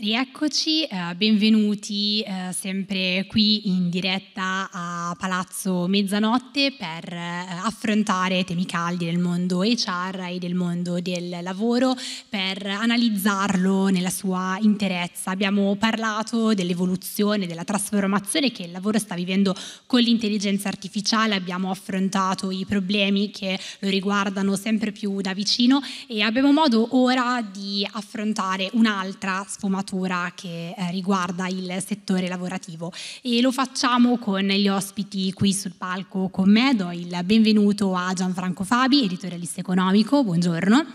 Rieccoci, eh, benvenuti eh, sempre qui in diretta a Palazzo Mezzanotte per eh, affrontare temi caldi del mondo HR e del mondo del lavoro, per analizzarlo nella sua interezza. Abbiamo parlato dell'evoluzione, della trasformazione che il lavoro sta vivendo con l'intelligenza artificiale, abbiamo affrontato i problemi che lo riguardano sempre più da vicino e abbiamo modo ora di affrontare un'altra sfumatura legislatura che eh, riguarda il settore lavorativo e lo facciamo con gli ospiti qui sul palco con me. Do il benvenuto a Gianfranco Fabi, editorialista economico, buongiorno.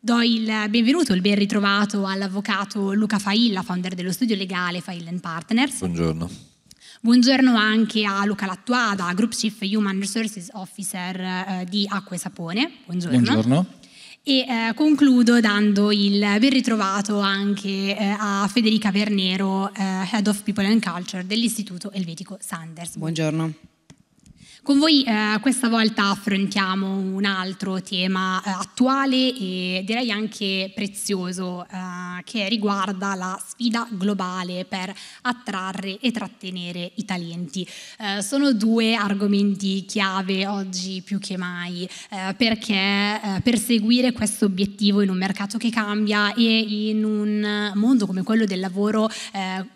Do il benvenuto, il ben ritrovato all'avvocato Luca Failla, founder dello studio legale Failla Partners. Buongiorno. Buongiorno anche a Luca Lattuada, Group Chief Human Resources Officer eh, di Acque Sapone. Buongiorno. Buongiorno. E eh, concludo dando il ben ritrovato anche eh, a Federica Vernero, eh, Head of People and Culture dell'Istituto Elvetico Sanders. Buongiorno. Con voi eh, questa volta affrontiamo un altro tema eh, attuale e direi anche prezioso eh, che riguarda la sfida globale per attrarre e trattenere i talenti. Eh, sono due argomenti chiave oggi più che mai eh, perché eh, perseguire questo obiettivo in un mercato che cambia e in un mondo come quello del lavoro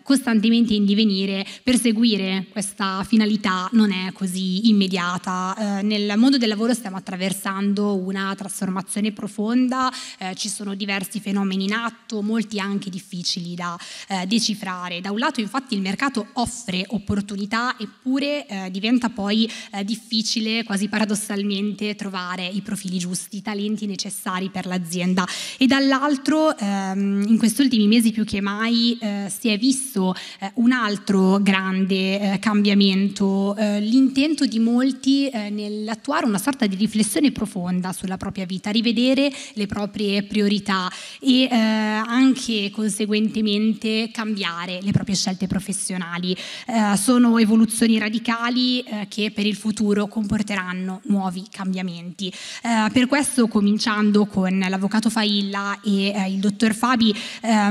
costantemente in divenire, perseguire questa finalità non è così immediato immediata. Eh, nel mondo del lavoro stiamo attraversando una trasformazione profonda, eh, ci sono diversi fenomeni in atto, molti anche difficili da eh, decifrare. Da un lato infatti il mercato offre opportunità eppure eh, diventa poi eh, difficile, quasi paradossalmente, trovare i profili giusti, i talenti necessari per l'azienda. E dall'altro ehm, in questi ultimi mesi più che mai eh, si è visto un altro grande cambiamento, l'intento di molti eh, nell'attuare una sorta di riflessione profonda sulla propria vita, rivedere le proprie priorità e eh, anche conseguentemente cambiare le proprie scelte professionali. Eh, sono evoluzioni radicali eh, che per il futuro comporteranno nuovi cambiamenti. Eh, per questo, cominciando con l'avvocato Failla e eh, il dottor Fabi,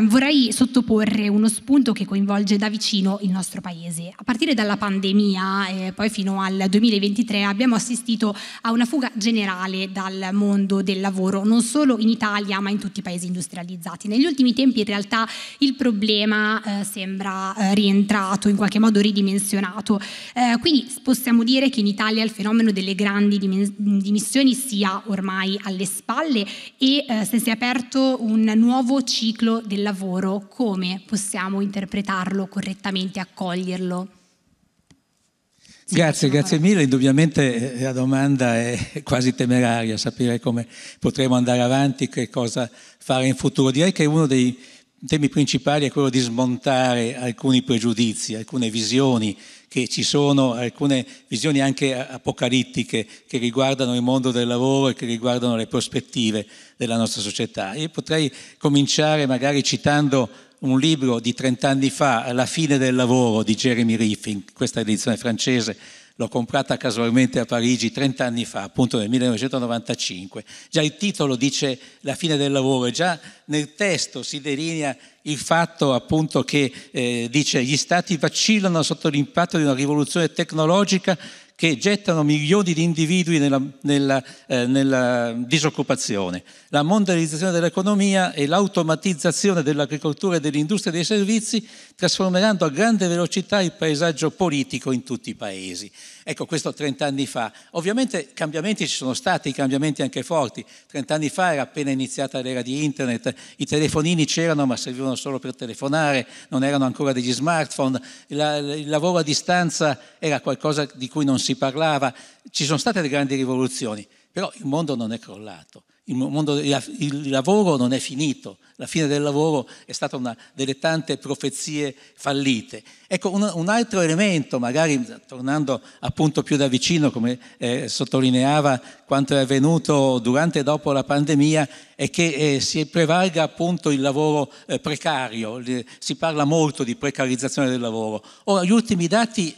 vorrei sottoporre uno spunto che coinvolge da vicino il nostro paese. A partire dalla pandemia e poi fino al 2020, 2023 abbiamo assistito a una fuga generale dal mondo del lavoro, non solo in Italia ma in tutti i paesi industrializzati. Negli ultimi tempi in realtà il problema eh, sembra eh, rientrato, in qualche modo ridimensionato. Eh, quindi possiamo dire che in Italia il fenomeno delle grandi dimissioni sia ormai alle spalle e eh, se si è aperto un nuovo ciclo del lavoro, come possiamo interpretarlo correttamente, accoglierlo? Grazie, grazie mille. Indubbiamente eh, la domanda è quasi temeraria, sapere come potremo andare avanti, che cosa fare in futuro. Direi che uno dei temi principali è quello di smontare alcuni pregiudizi, alcune visioni che ci sono, alcune visioni anche apocalittiche che riguardano il mondo del lavoro e che riguardano le prospettive della nostra società. Io potrei cominciare magari citando un libro di 30 anni fa, La fine del lavoro di Jeremy Riffin, questa edizione francese, l'ho comprata casualmente a Parigi 30 anni fa, appunto nel 1995. Già il titolo dice La fine del lavoro e già nel testo si delinea il fatto appunto che eh, dice gli stati vacillano sotto l'impatto di una rivoluzione tecnologica che gettano milioni di individui nella, nella, eh, nella disoccupazione. La mondializzazione dell'economia e l'automatizzazione dell'agricoltura e dell'industria dei servizi trasformeranno a grande velocità il paesaggio politico in tutti i paesi. Ecco, questo 30 anni fa. Ovviamente cambiamenti ci sono stati, cambiamenti anche forti. 30 anni fa era appena iniziata l'era di internet, i telefonini c'erano ma servivano solo per telefonare, non erano ancora degli smartphone, La, il lavoro a distanza era qualcosa di cui non si parlava. Ci sono state le grandi rivoluzioni, però il mondo non è crollato. Il, mondo, il, lavoro non è finito, la fine del lavoro è stata una delle tante profezie fallite. Ecco, un, un altro elemento, magari tornando appunto più da vicino, come eh, sottolineava quanto è avvenuto durante e dopo la pandemia, è che eh, si prevalga appunto il lavoro eh, precario, si parla molto di precarizzazione del lavoro. Ora, gli ultimi dati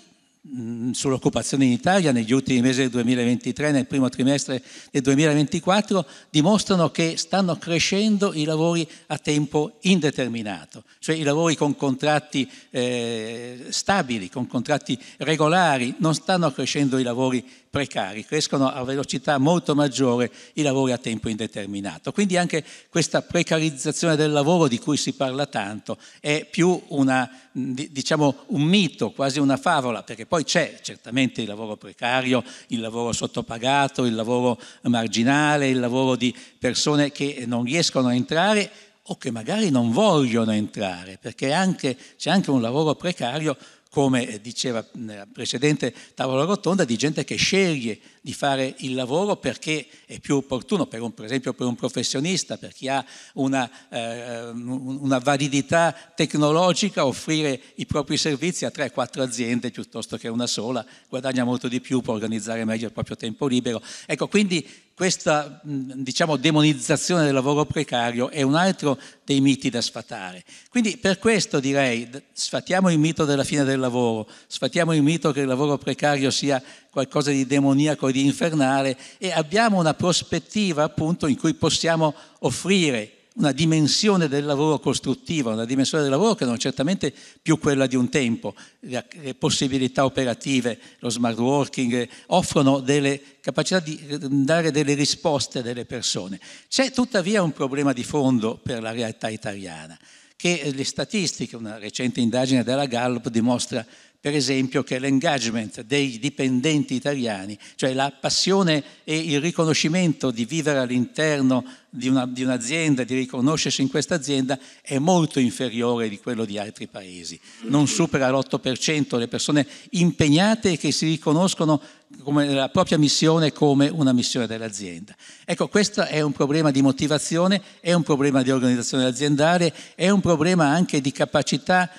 Mm, sull'occupazione in Italia negli ultimi mesi del 2023, nel primo trimestre del 2024, dimostrano che stanno crescendo i lavori a tempo indeterminato, cioè i lavori con contratti eh, stabili, con contratti regolari, non stanno crescendo i lavori precari, crescono a velocità molto maggiore i lavori a tempo indeterminato. Quindi anche questa precarizzazione del lavoro di cui si parla tanto è più una, diciamo, un mito, quasi una favola, perché poi c'è certamente il lavoro precario, il lavoro sottopagato, il lavoro marginale, il lavoro di persone che non riescono a entrare o che magari non vogliono entrare, perché anche, c'è anche un lavoro precario come diceva nella precedente tavola rotonda, di gente che sceglie di fare il lavoro perché è più opportuno, per, un, per esempio per un professionista, per chi ha una, eh, una validità tecnologica, offrire i propri servizi a 3-4 aziende piuttosto che una sola, guadagna molto di più, può organizzare meglio il proprio tempo libero. Ecco, quindi questa diciamo, demonizzazione del lavoro precario è un altro dei miti da sfatare. Quindi per questo direi sfatiamo il mito della fine del lavoro, sfatiamo il mito che il lavoro precario sia qualcosa di demoniaco e di infernale e abbiamo una prospettiva appunto in cui possiamo offrire una dimensione del lavoro costruttiva, una dimensione del lavoro che non è certamente più quella di un tempo. Le, possibilità operative, lo smart working eh, offrono delle capacità di eh, dare delle risposte alle persone. C'è tuttavia un problema di fondo per la realtà italiana che eh, le statistiche, una recente indagine della Gallup dimostra per esempio, che l'engagement dei dipendenti italiani, cioè la passione e il riconoscimento di vivere all'interno di, una, di un'azienda, di riconoscersi in questa azienda, è molto inferiore di quello di altri paesi. Non supera l'8% le persone impegnate e che si riconoscono come la propria missione come una missione dell'azienda. Ecco, questo è un problema di motivazione, è un problema di organizzazione aziendale, è un problema anche di capacità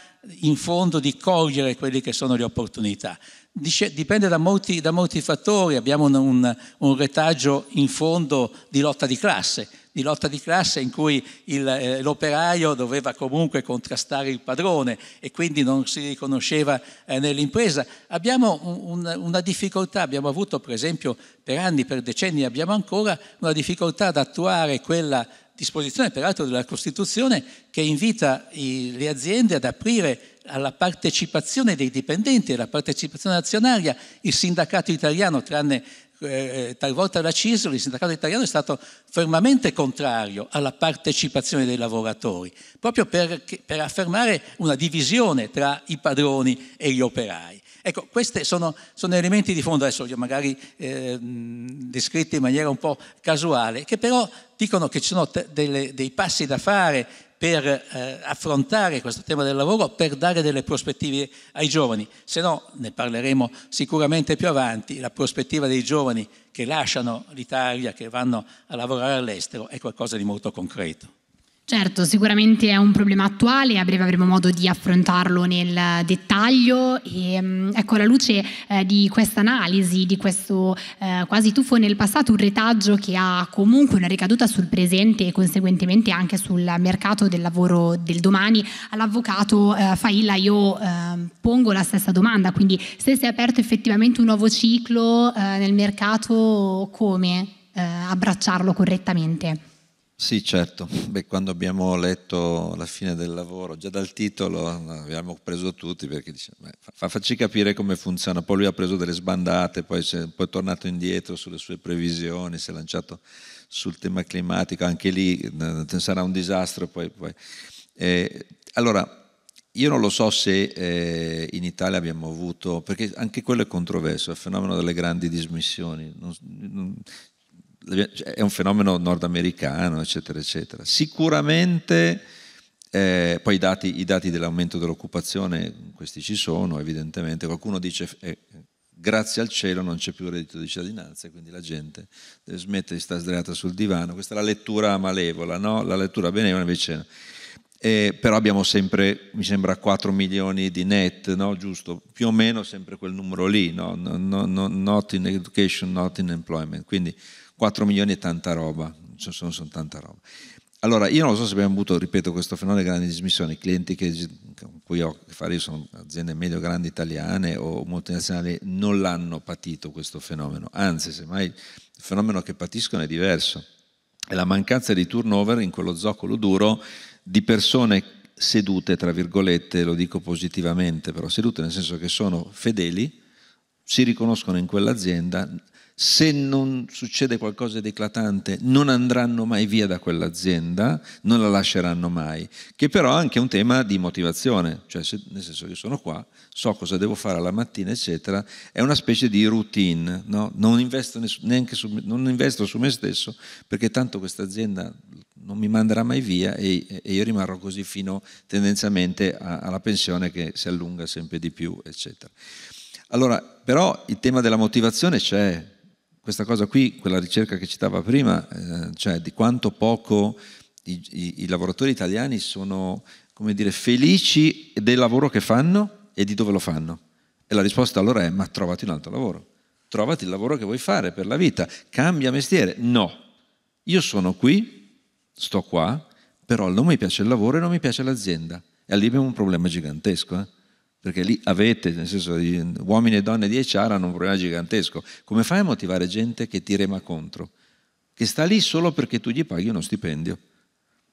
in fondo di cogliere quelle che sono le opportunità. Dipende da molti, da molti fattori, abbiamo un, un, un, retaggio in fondo di lotta di classe, di lotta di classe in cui il, eh, l'operaio doveva comunque contrastare il padrone e quindi non si riconosceva eh, nell'impresa. Abbiamo un, una difficoltà, abbiamo avuto per esempio per anni, per decenni, abbiamo ancora una difficoltà ad attuare quella disposizione peraltro della Costituzione che invita i, le aziende ad aprire alla partecipazione dei dipendenti, alla partecipazione azionaria, il sindacato italiano, tranne eh, talvolta la CISL, il sindacato italiano è stato fermamente contrario alla partecipazione dei lavoratori, proprio per, per affermare una divisione tra i padroni e gli operai. Ecco, questi sono, sono, elementi di fondo, adesso magari eh, descritti in maniera un po' casuale, che però dicono che ci sono t- delle, dei passi da fare per eh, affrontare questo tema del lavoro, per dare delle prospettive ai giovani. Se no, ne parleremo sicuramente più avanti, la prospettiva dei giovani che lasciano l'Italia, che vanno a lavorare all'estero, è qualcosa di molto concreto. Certo, sicuramente è un problema attuale, a breve avremo modo di affrontarlo nel dettaglio e ehm, ecco alla luce eh, di questa analisi, di questo eh, quasi tuffo nel passato, un retaggio che ha comunque una ricaduta sul presente e conseguentemente anche sul mercato del lavoro del domani, all'avvocato eh, Failla io ehm, pongo la stessa domanda, quindi se si è aperto effettivamente un nuovo ciclo eh, nel mercato, come eh, abbracciarlo correttamente? Sì, certo. Beh, quando abbiamo letto la fine del lavoro, già dal titolo abbiamo preso tutti perché dice, beh, facci capire come funziona. Poi lui ha preso delle sbandate, poi, poi, è tornato indietro sulle sue previsioni, si è lanciato sul tema climatico, anche lì eh, sarà un disastro. Poi, poi. Eh, allora, io non lo so se eh, in Italia abbiamo avuto, perché anche quello è controverso, il fenomeno delle grandi dismissioni. Non, non, è un fenomeno nordamericano, eccetera, eccetera. Sicuramente, eh, poi i dati, i dati, dell'aumento dell'occupazione, questi ci sono, evidentemente. Qualcuno dice, eh, grazie al cielo non c'è più reddito di cittadinanza, quindi la gente deve smettere di stare sdraiata sul divano. Questa è la lettura malevola, no? La lettura benevola invece... Eh, però abbiamo sempre, mi sembra, 4 milioni di net, no? giusto? Più o meno sempre quel numero lì, no? No, not in education, not in employment. Quindi 4 milioni e tanta roba, cioè, sono, sono tanta roba. Allora, io non so se abbiamo avuto, ripeto, questo fenomeno di grandi dismissioni, clienti che, con cui ho a che fare, io sono aziende medio-grandi italiane o multinazionali, non l'hanno patito questo fenomeno, anzi, semmai il fenomeno che patiscono è diverso, è la mancanza di turnover in quello zoccolo duro di persone sedute, tra virgolette, lo dico positivamente, però sedute nel senso che sono fedeli, si riconoscono in quell'azienda, se non succede qualcosa di eclatante, non andranno mai via da quell'azienda, non la lasceranno mai, che però è anche un tema di motivazione, cioè se, nel senso che sono qua, so cosa devo fare alla mattina, eccetera, è una specie di routine, no? non, investo su, non, investo su, me stesso perché tanto questa azienda non mi manderà mai via e, e io rimarrò così fino tendenzialmente a, alla pensione che si allunga sempre di più, eccetera. Allora, però il tema della motivazione c'è, questa cosa qui, quella ricerca che citava prima, eh, cioè di quanto poco i, i, i lavoratori italiani sono dire, felici del lavoro che fanno e di dove lo fanno. E la risposta allora è ma trovati un altro lavoro, trovati il lavoro che vuoi fare per la vita, cambia mestiere. No, io sono qui, sto qua, però non mi piace il lavoro e non mi piace l'azienda. E lì abbiamo un problema gigantesco. Eh? perché lì avete, nel senso, uomini e donne di HR hanno un problema gigantesco. Come fai a motivare gente che ti rema contro? Che sta lì solo perché tu gli paghi uno stipendio.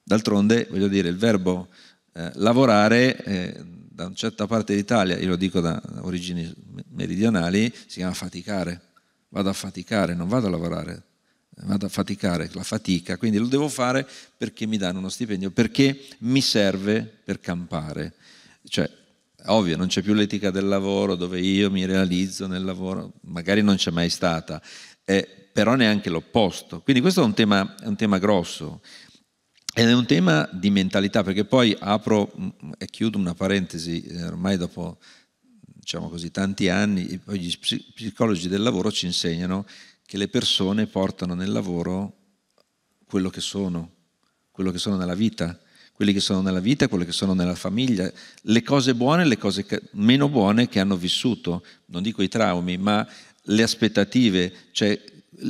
D'altronde, voglio dire, il verbo eh, lavorare eh, da una certa parte d'Italia, io lo dico da origini meridionali, si chiama faticare. Vado a faticare, non vado a lavorare, vado a faticare, la fatica, quindi lo devo fare perché mi danno uno stipendio, perché mi serve per campare. Cioè, Ovvio, non c'è più l'etica del lavoro dove io mi realizzo nel lavoro, magari non c'è mai stata, eh, però neanche l'opposto. Quindi questo è un tema, è un tema grosso. Ed è un tema di mentalità, perché poi apro mm, mm, e chiudo una parentesi, eh, ormai dopo diciamo così, tanti anni, gli psicologi del lavoro ci insegnano che le persone portano nel lavoro quello che sono, quello che sono nella vita quelli che sono nella vita, quelli che sono nella famiglia, le cose buone e le cose meno buone che hanno vissuto, non dico i traumi, ma le aspettative, cioè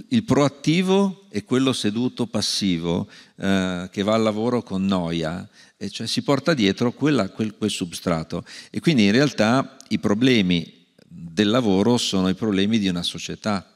il proattivo e quello seduto passivo eh, che va al lavoro con noia, e cioè si porta dietro quella, quel, quel substrato. E quindi in realtà i problemi del lavoro sono i problemi di una società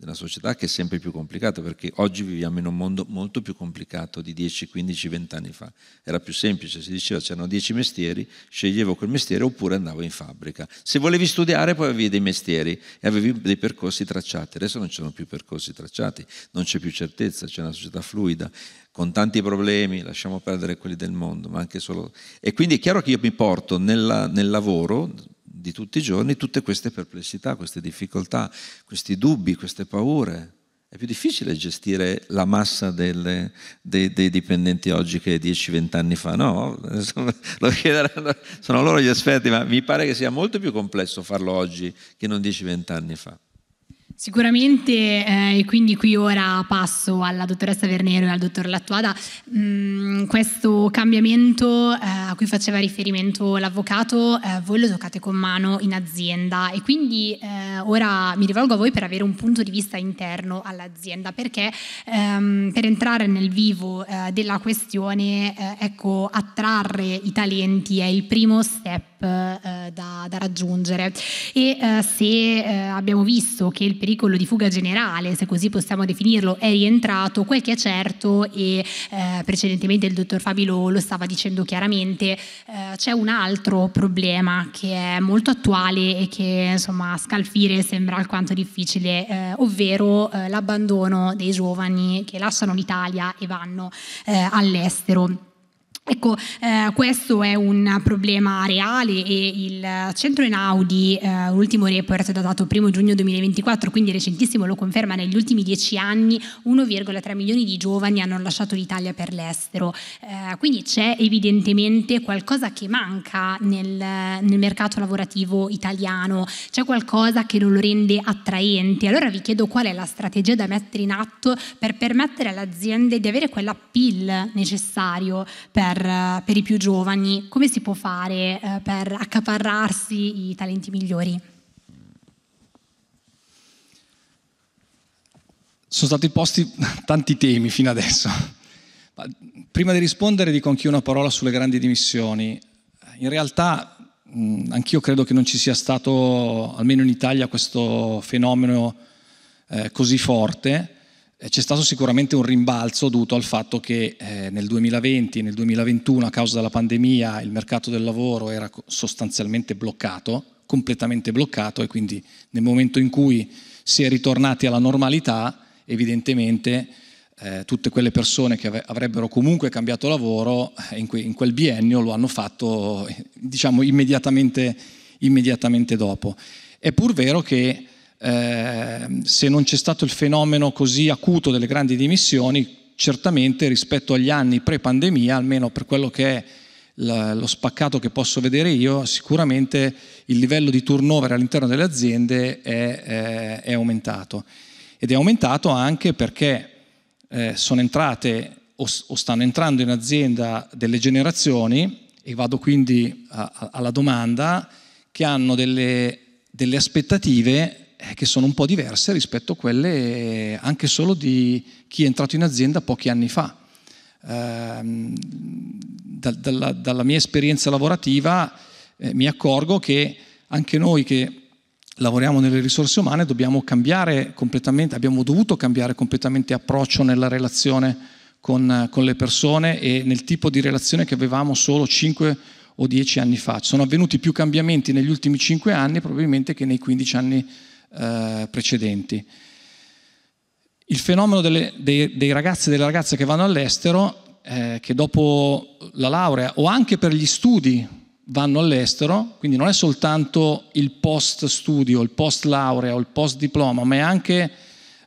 della società che è sempre più complicata, perché oggi viviamo in un mondo molto più complicato di 10, 15, 20 anni fa. Era più semplice, si diceva c'erano 10 mestieri, sceglievo quel mestiere oppure andavo in fabbrica. Se volevi studiare poi avevi dei mestieri e avevi dei percorsi tracciati. Adesso non ci sono più percorsi tracciati, non c'è più certezza, c'è una società fluida, con tanti problemi, lasciamo perdere quelli del mondo, ma anche solo... E quindi è chiaro che io mi porto nella, nel lavoro di tutti i giorni tutte queste perplessità, queste difficoltà, questi dubbi, queste paure. È più difficile gestire la massa delle, dei, dei, dipendenti oggi che 10-20 anni fa, no? sono loro gli esperti, ma mi pare che sia molto più complesso farlo oggi che non 10-20 anni fa. Sicuramente, eh, e quindi qui ora passo alla dottoressa Vernero e al dottor Lattuada, mh, mm, questo cambiamento eh, a cui faceva riferimento l'avvocato, eh, voi lo toccate con mano in azienda e quindi eh, ora mi rivolgo a voi per avere un punto di vista interno all'azienda, perché ehm, per entrare nel vivo eh, della questione, eh, ecco, attrarre i talenti è il primo step eh, da, da, raggiungere e eh, se abbiamo visto che il pericolo di fuga generale, se così possiamo definirlo, è rientrato, quel che è certo e precedentemente il dottor Fabi lo stava dicendo chiaramente, sicuramente eh, c'è un altro problema che è molto attuale e che insomma scalfire sembra alquanto difficile, eh, ovvero eh, l'abbandono dei giovani che lasciano l'Italia e vanno eh, all'estero. Ecco, eh, questo è un problema reale e il centro Enaudi, eh, l'ultimo report datato 1 giugno 2024, quindi recentissimo, lo conferma, negli ultimi dieci anni 1,3 milioni di giovani hanno lasciato l'Italia per l'estero. Eh, quindi c'è evidentemente qualcosa che manca nel, nel mercato lavorativo italiano, c'è qualcosa che non lo rende attraente. Allora vi chiedo qual è la strategia da mettere in atto per permettere alle aziende di avere quell'appeal necessario per per, eh, per i più giovani, come si può fare eh, per accaparrarsi i talenti migliori? Sono stati posti tanti temi fino adesso. Prima di rispondere dico anch'io una parola sulle grandi dimissioni. In realtà anch'io credo che non ci sia stato, almeno in Italia, questo fenomeno eh, così forte. Eh, c'è stato sicuramente un rimbalzo dovuto al fatto che eh, nel 2020 e nel 2021 a causa della pandemia il mercato del lavoro era sostanzialmente bloccato, completamente bloccato e quindi nel momento in cui si è ritornati alla normalità evidentemente eh, tutte quelle persone che avrebbero comunque cambiato lavoro eh, in, que- in quel biennio lo hanno fatto eh, diciamo immediatamente, immediatamente dopo. È pur vero che Ehm, se non c'è stato il fenomeno così acuto delle grandi dimissioni, certamente rispetto agli anni pre-pandemia, almeno per quello che è lo spaccato che posso vedere io, sicuramente il livello di turnover all'interno delle aziende è, è, aumentato. Ed è aumentato anche perché eh, sono entrate o, stanno entrando in azienda delle generazioni, e vado quindi alla domanda, che hanno delle, delle aspettative eh, che sono un po' diverse rispetto a quelle eh, anche solo di chi è entrato in azienda pochi anni fa. Ehm, dalla, mia esperienza lavorativa eh, mi accorgo che anche noi che lavoriamo nelle risorse umane dobbiamo cambiare completamente, abbiamo dovuto cambiare completamente approccio nella relazione con, con le persone e nel tipo di relazione che avevamo solo 5 o 10 anni fa. Sono avvenuti più cambiamenti negli ultimi 5 anni probabilmente che nei 15 anni fa eh, precedenti. Il fenomeno delle, dei, dei, ragazzi e delle ragazze che vanno all'estero, eh, che dopo la laurea o anche per gli studi vanno all'estero, quindi non è soltanto il post studio, il post laurea o il post diploma, ma è anche,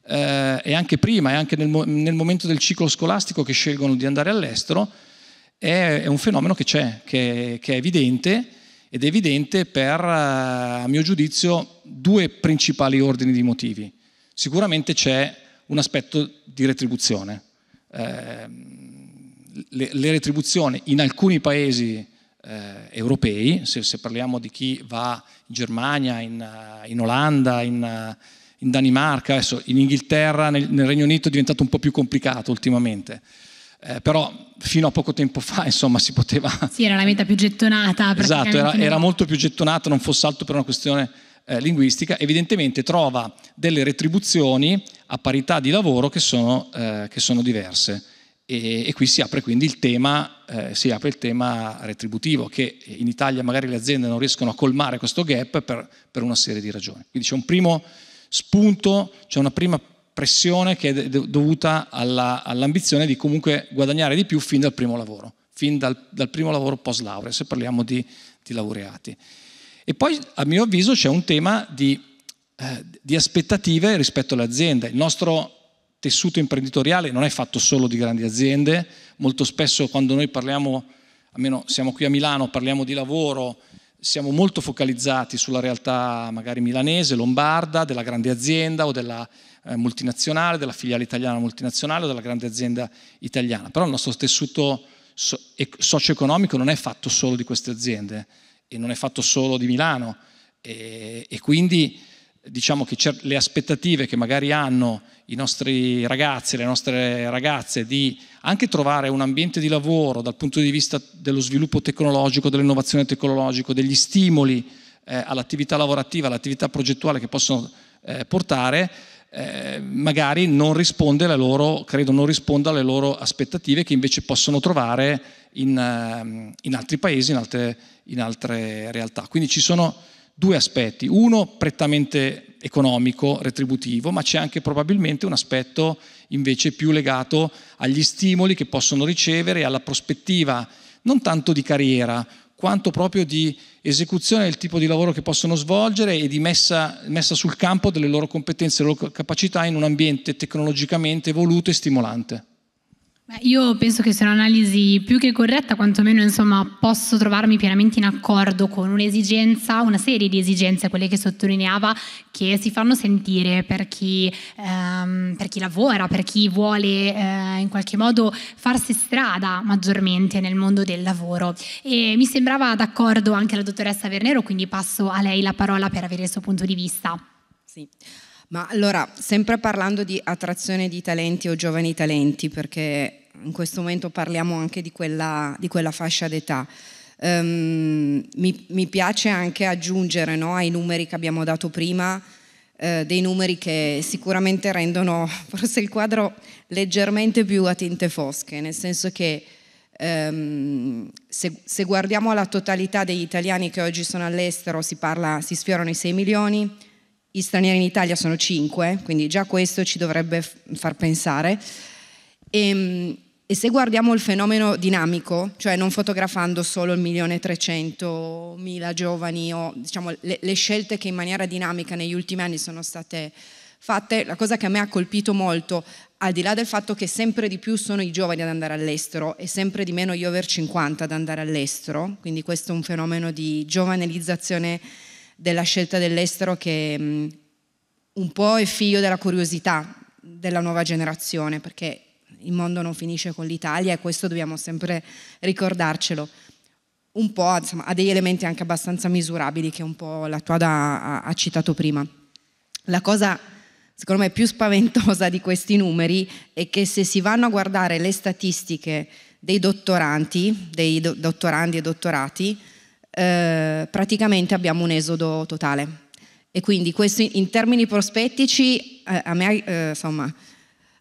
eh, è anche prima, è anche nel, nel, momento del ciclo scolastico che scelgono di andare all'estero, è, è un fenomeno che c'è, che, che è evidente ed è evidente per, eh, a mio giudizio, due principali ordini di motivi. Sicuramente c'è un aspetto di retribuzione. Eh, le, retribuzioni in alcuni paesi eh, europei, se, parliamo di chi va in Germania, in, Olanda, in, Danimarca, adesso in Inghilterra, nel, Regno Unito è diventato un po' più complicato ultimamente, eh, però fino a poco tempo fa insomma si poteva... Sì, era la meta più gettonata. Esatto, era, era molto più gettonata, non fosse altro per una questione eh, linguistica, evidentemente trova delle retribuzioni a parità di lavoro che sono, eh, che sono diverse. E, e, qui si apre quindi il tema, eh, si apre il tema retributivo, che in Italia magari le aziende non riescono a colmare questo gap per, per una serie di ragioni. Quindi c'è un primo spunto, c'è una prima pressione che è dovuta alla, all'ambizione di comunque guadagnare di più fin dal primo lavoro, fin dal, dal primo lavoro post laurea, se parliamo di, di, laureati. E poi, a mio avviso, c'è un tema di, eh, di aspettative rispetto alle aziende. Il nostro tessuto imprenditoriale non è fatto solo di grandi aziende, molto spesso quando noi parliamo, almeno siamo qui a Milano, parliamo di lavoro, siamo molto focalizzati sulla realtà magari milanese, lombarda, della grande azienda o della eh, multinazionale, della filiale italiana multinazionale o della grande azienda italiana. Però il nostro tessuto socio-economico non è fatto solo di queste aziende e non è fatto solo di Milano e, e quindi diciamo che le aspettative che magari hanno i nostri ragazzi e le nostre ragazze di anche trovare un ambiente di lavoro dal punto di vista dello sviluppo tecnologico, dell'innovazione tecnologica, degli stimoli eh, all'attività lavorativa, all'attività progettuale che possono eh, portare, eh, magari non risponde, loro, credo non risponda alle loro aspettative che invece possono trovare in, eh, in altri paesi, in altre, in altre realtà. Quindi ci sono due aspetti, uno prettamente economico, retributivo, ma c'è anche probabilmente un aspetto invece più legato agli stimoli che possono ricevere e alla prospettiva non tanto di carriera, quanto proprio di esecuzione del tipo di lavoro che possono svolgere e di messa, messa sul campo delle loro competenze, e delle loro capacità in un ambiente tecnologicamente evoluto e stimolante io penso che sia un'analisi più che corretta, quantomeno insomma, posso trovarmi pienamente in accordo con un'esigenza, una serie di esigenze, quelle che sottolineava, che si fanno sentire per chi, ehm, per chi lavora, per chi vuole eh, in qualche modo farsi strada maggiormente nel mondo del lavoro. E mi sembrava d'accordo anche la dottoressa Vernero, quindi passo a lei la parola per avere il suo punto di vista. Sì. Ma allora, sempre parlando di attrazione di talenti o giovani talenti, perché in questo momento parliamo anche di quella, di quella fascia d'età, um, mi, mi, piace anche aggiungere no, ai numeri che abbiamo dato prima eh, dei numeri che sicuramente rendono forse il quadro leggermente più a tinte fosche, nel senso che Um, se, se, guardiamo la totalità degli italiani che oggi sono all'estero si, parla, si sfiorano i 6 milioni, gli stranieri in Italia sono 5, quindi già questo ci dovrebbe far pensare. E, ehm, e se guardiamo il fenomeno dinamico, cioè non fotografando solo il milione e 1.300.000 giovani o diciamo, le, le, scelte che in maniera dinamica negli ultimi anni sono state fatte, la cosa che a me ha colpito molto, al di là del fatto che sempre di più sono i giovani ad andare all'estero e sempre di meno gli over 50 ad andare all'estero, quindi questo è un fenomeno di giovanilizzazione della scelta dell'estero che um, un po' è figlio della curiosità della nuova generazione, perché il mondo non finisce con l'Italia e questo dobbiamo sempre ricordarcelo. Un po', insomma, ha degli elementi anche abbastanza misurabili che un po' la Tuada ha, ha citato prima. La cosa secondo me più spaventosa di questi numeri è che se si vanno a guardare le statistiche dei dottoranti, dei do- dottorandi e dottorati, eh, praticamente abbiamo un esodo totale. E quindi questo in termini prospettici eh, a me eh, insomma,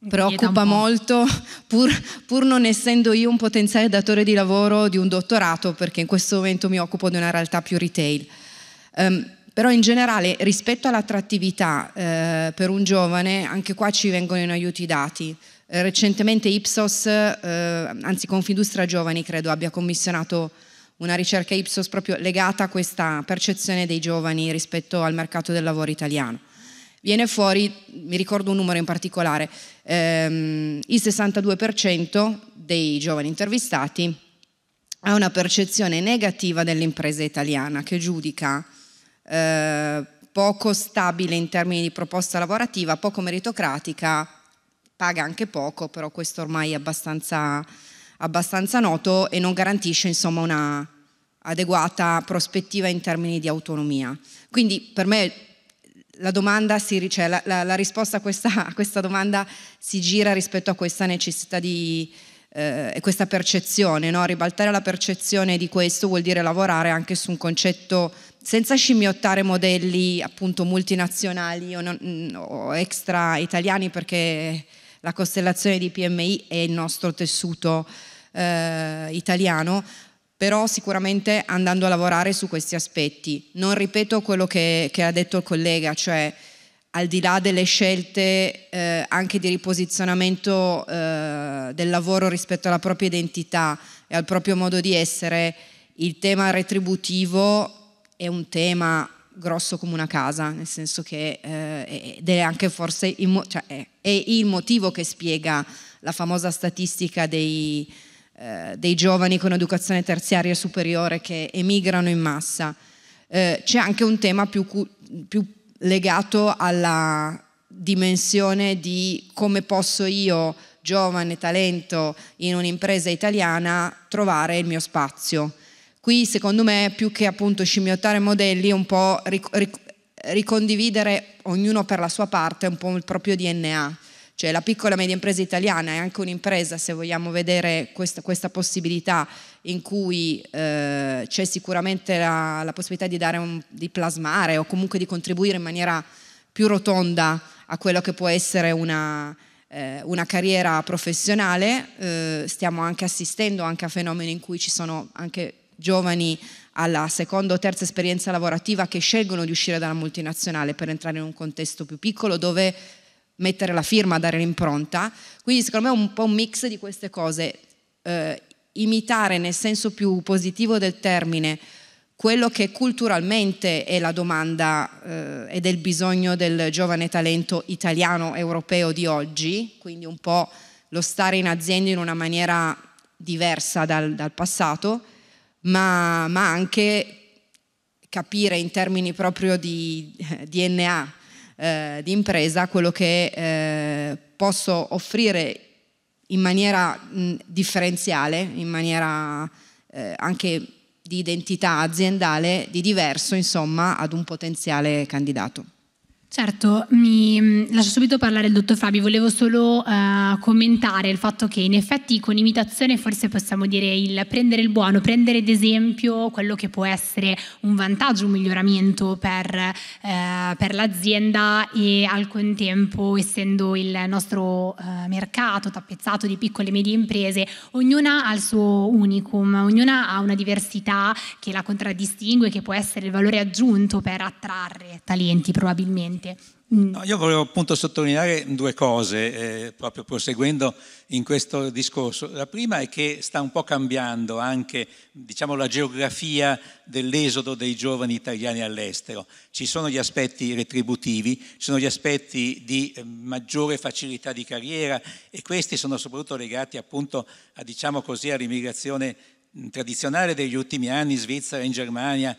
preoccupa molto, pur, pur, non essendo io un potenziale datore di lavoro di un dottorato, perché in questo momento mi occupo di una realtà più retail. Um, però in generale rispetto all'attrattività eh, per un giovane, anche qua ci vengono in aiuto i dati. Eh, recentemente Ipsos, eh, anzi Confindustria Giovani credo, abbia commissionato una ricerca Ipsos proprio legata a questa percezione dei giovani rispetto al mercato del lavoro italiano. Viene fuori, mi ricordo un numero in particolare, ehm, il 62% dei giovani intervistati ha una percezione negativa dell'impresa italiana che giudica eh, poco stabile in termini di proposta lavorativa, poco meritocratica, paga anche poco, però questo ormai è abbastanza abbastanza noto e non garantisce insomma una adeguata prospettiva in termini di autonomia. Quindi per me la, domanda si, cioè, la, la, la risposta a questa, a questa, domanda si gira rispetto a questa necessità di, eh, questa percezione, no? ribaltare la percezione di questo vuol dire lavorare anche su un concetto senza scimmiottare modelli appunto multinazionali o, non, mm, o extra italiani perché la costellazione di PMI è il nostro tessuto eh, italiano, però sicuramente andando a lavorare su questi aspetti. Non ripeto quello che, che ha detto il collega, cioè al di là delle scelte eh, anche di riposizionamento eh, del lavoro rispetto alla propria identità e al proprio modo di essere, il tema retributivo è un tema grosso come una casa, nel senso che eh, ed è anche forse il, cioè è, è il motivo che spiega la famosa statistica dei eh, dei giovani con educazione terziaria superiore che emigrano in massa. Eh, c'è anche un tema più, più legato alla dimensione di come posso io, giovane talento in un'impresa italiana, trovare il mio spazio. Qui secondo me più che appunto scimmiottare modelli, un po' ric- ric- ricondividere ognuno per la sua parte, un po' il proprio DNA. Cioè la piccola e media impresa italiana è anche un'impresa, se vogliamo vedere questa, questa possibilità in cui eh, c'è sicuramente la, la possibilità di, un, di, plasmare o comunque di contribuire in maniera più rotonda a quello che può essere una, eh, una carriera professionale, eh, stiamo anche assistendo anche a fenomeni in cui ci sono anche giovani alla seconda o terza esperienza lavorativa che scelgono di uscire dalla multinazionale per entrare in un contesto più piccolo dove mettere la firma, dare l'impronta. Quindi secondo me è un po' un mix di queste cose. Eh, imitare nel senso più positivo del termine quello che culturalmente è la domanda eh, ed è il bisogno del giovane talento italiano europeo di oggi, quindi un po' lo stare in azienda in una maniera diversa dal, dal passato, ma, ma, anche capire in termini proprio di DNA eh, di impresa quello che eh, posso offrire in maniera mh, differenziale, in maniera eh, anche di identità aziendale, di diverso insomma ad un potenziale candidato. Certo, mi mm, lascio subito parlare il dottor Fabi, volevo solo uh, commentare il fatto che in effetti con imitazione forse possiamo dire il prendere il buono, prendere ad esempio quello che può essere un vantaggio, un miglioramento per, uh, per l'azienda e al contempo essendo il nostro uh, mercato tappezzato di piccole e medie imprese, ognuna ha il suo unicum, ognuna ha una diversità che la contraddistingue, che può essere il valore aggiunto per attrarre talenti probabilmente presente. No, io volevo appunto sottolineare due cose, eh, proprio proseguendo in questo discorso. La prima è che sta un po' cambiando anche diciamo, la geografia dell'esodo dei giovani italiani all'estero. Ci sono gli aspetti retributivi, ci sono gli aspetti di eh, maggiore facilità di carriera e questi sono soprattutto legati appunto a, diciamo così, all'immigrazione tradizionale degli ultimi anni in Svizzera, in Germania,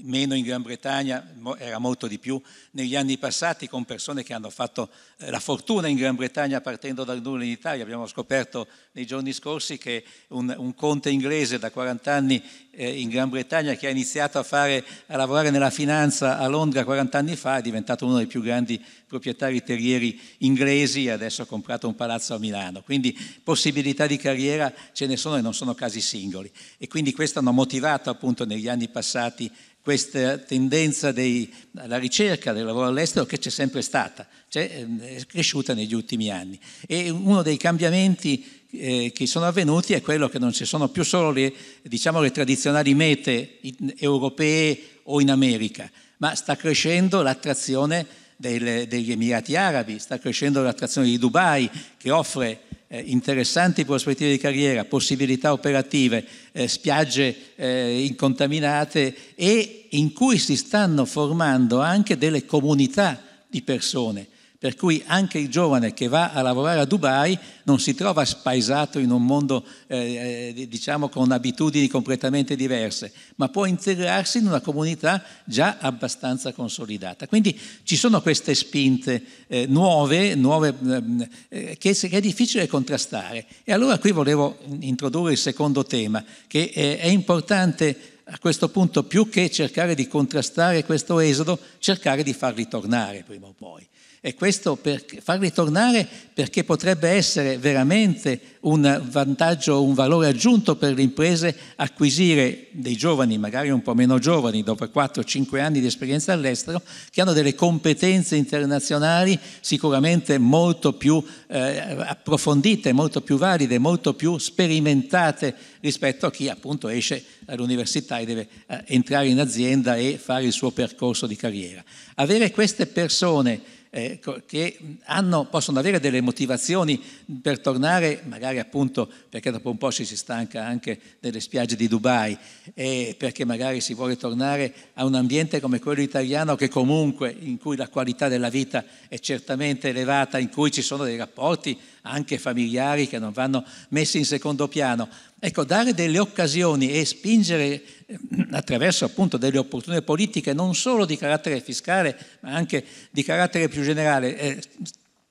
meno in Gran Bretagna, era molto di più negli anni passati con persone che hanno fatto eh, la fortuna in Gran Bretagna partendo dal nulla in Italia. Abbiamo scoperto nei giorni scorsi che un, un conte inglese da 40 anni eh, in Gran Bretagna che ha iniziato a, fare, a lavorare nella finanza a Londra 40 anni fa è diventato uno dei più grandi proprietari terrieri inglesi e adesso ha comprato un palazzo a Milano. Quindi possibilità di carriera ce ne sono e non sono casi singoli. E quindi questo hanno motivato appunto negli anni passati questa tendenza dei, alla ricerca del lavoro all'estero che c'è sempre stata, cioè è cresciuta negli ultimi anni. E uno dei cambiamenti eh, che sono avvenuti è quello che non ci sono più solo le, diciamo, le tradizionali mete in, europee o in America, ma sta crescendo l'attrazione del, degli Emirati Arabi, sta crescendo l'attrazione di Dubai che offre eh, interessanti prospettive di carriera, possibilità operative, eh, spiagge eh, incontaminate e in cui si stanno formando anche delle comunità di persone per cui anche il giovane che va a lavorare a Dubai non si trova spaesato in un mondo eh, eh diciamo con abitudini completamente diverse, ma può integrarsi in una comunità già abbastanza consolidata. Quindi ci sono queste spinte eh, nuove, nuove mm, eh, che, che, è difficile contrastare. E allora qui volevo introdurre il secondo tema, che è importante a questo punto più che cercare di contrastare questo esodo, cercare di farli tornare prima o poi. E questo per farli tornare perché potrebbe essere veramente un vantaggio, un valore aggiunto per le imprese acquisire dei giovani, magari un po' meno giovani, dopo 4-5 anni di esperienza all'estero, che hanno delle competenze internazionali sicuramente molto più eh, approfondite, molto più valide, molto più sperimentate rispetto a chi appunto esce dall'università e deve eh, entrare in azienda e fare il suo percorso di carriera. Avere queste persone eh, che hanno, possono avere delle motivazioni per tornare, magari appunto perché dopo un po' ci si stanca anche delle spiagge di Dubai, eh, perché magari si vuole tornare a un ambiente come quello italiano che comunque in cui la qualità della vita è certamente elevata, in cui ci sono dei rapporti anche familiari che non vanno messi in secondo piano. Ecco, dare delle occasioni e spingere eh, attraverso appunto delle opportune politiche non solo di carattere fiscale ma anche di carattere più generale. Eh,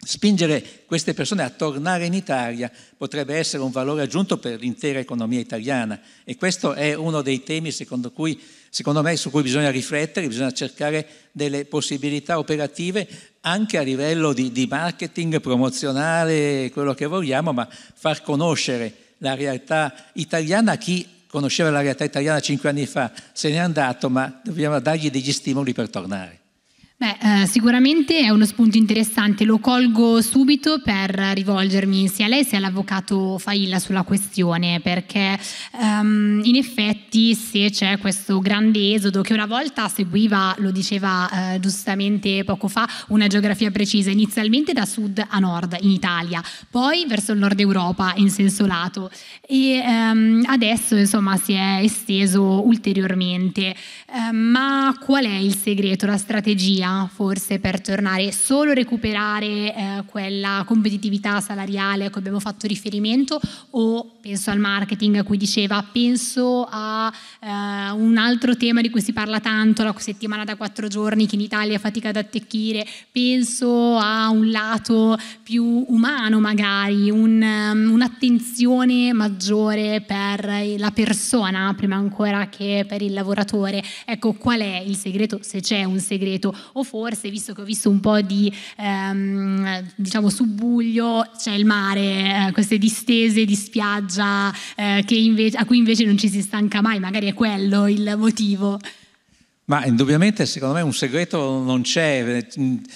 spingere queste persone a tornare in Italia potrebbe essere un valore aggiunto per l'intera economia italiana e questo è uno dei temi secondo, cui, secondo me su cui bisogna riflettere, bisogna cercare delle possibilità operative anche a livello di, di marketing promozionale, quello che vogliamo, ma far conoscere la realtà italiana a chi conosceva la realtà italiana cinque anni fa, se n'è andato, ma dobbiamo dargli degli stimoli per tornare. Beh, eh, sicuramente è uno spunto interessante, lo colgo subito per rivolgermi sia a lei sia all'avvocato Failla sulla questione, perché um, in effetti se c'è questo grande esodo che una volta seguiva, lo diceva eh, giustamente poco fa, una geografia precisa, inizialmente da sud a nord in Italia, poi verso il nord Europa in senso lato e um, adesso insomma si è esteso ulteriormente. Eh, ma qual è il segreto, la strategia? forse per tornare solo a recuperare eh, quella competitività salariale a cui abbiamo fatto riferimento o penso al marketing a cui diceva, penso a eh, un altro tema di cui si parla tanto, la settimana da quattro giorni che in Italia fatica ad attecchire, penso a un lato più umano magari, un, um, un'attenzione maggiore per la persona prima ancora che per il lavoratore. Ecco, qual è il segreto, se c'è un segreto, o forse, visto che ho visto un po' di ehm, diciamo subbuglio, c'è il mare, eh, queste distese di spiaggia, spiaggia, eh, invece, a cui invece non ci si stanca mai, magari è quello il motivo. Ma indubbiamente secondo me un segreto non c'è,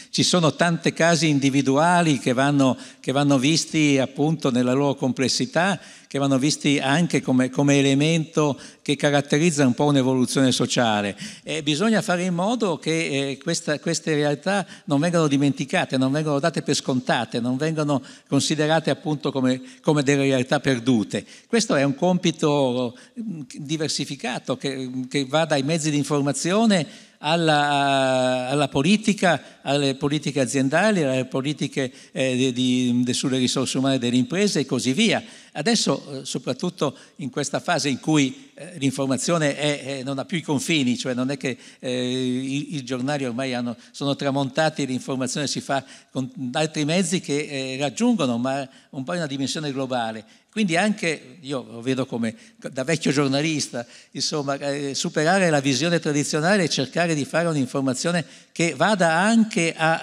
ci sono tanti casi individuali che vanno, che vanno visti appunto nella loro complessità che vanno visti anche come, come elemento che caratterizza un po' un'evoluzione sociale. E bisogna fare in modo che eh, questa, queste realtà non vengano dimenticate, non vengano date per scontate, non vengano considerate appunto come, come delle realtà perdute. Questo è un compito mm, diversificato che, che va dai mezzi di informazione alla, alla politica, alle politiche aziendali, alle politiche eh, di, di, sulle risorse umane delle imprese e così via. Adesso, eh, soprattutto in questa fase in cui eh, l'informazione è, è, non ha più i confini, cioè non è che eh, i, i, giornali ormai hanno, sono tramontati, l'informazione si fa con altri mezzi che eh, raggiungono ma un po' in una dimensione globale quindi anche, io lo vedo come da vecchio giornalista, insomma, eh, superare la visione tradizionale e cercare di fare un'informazione che vada anche a,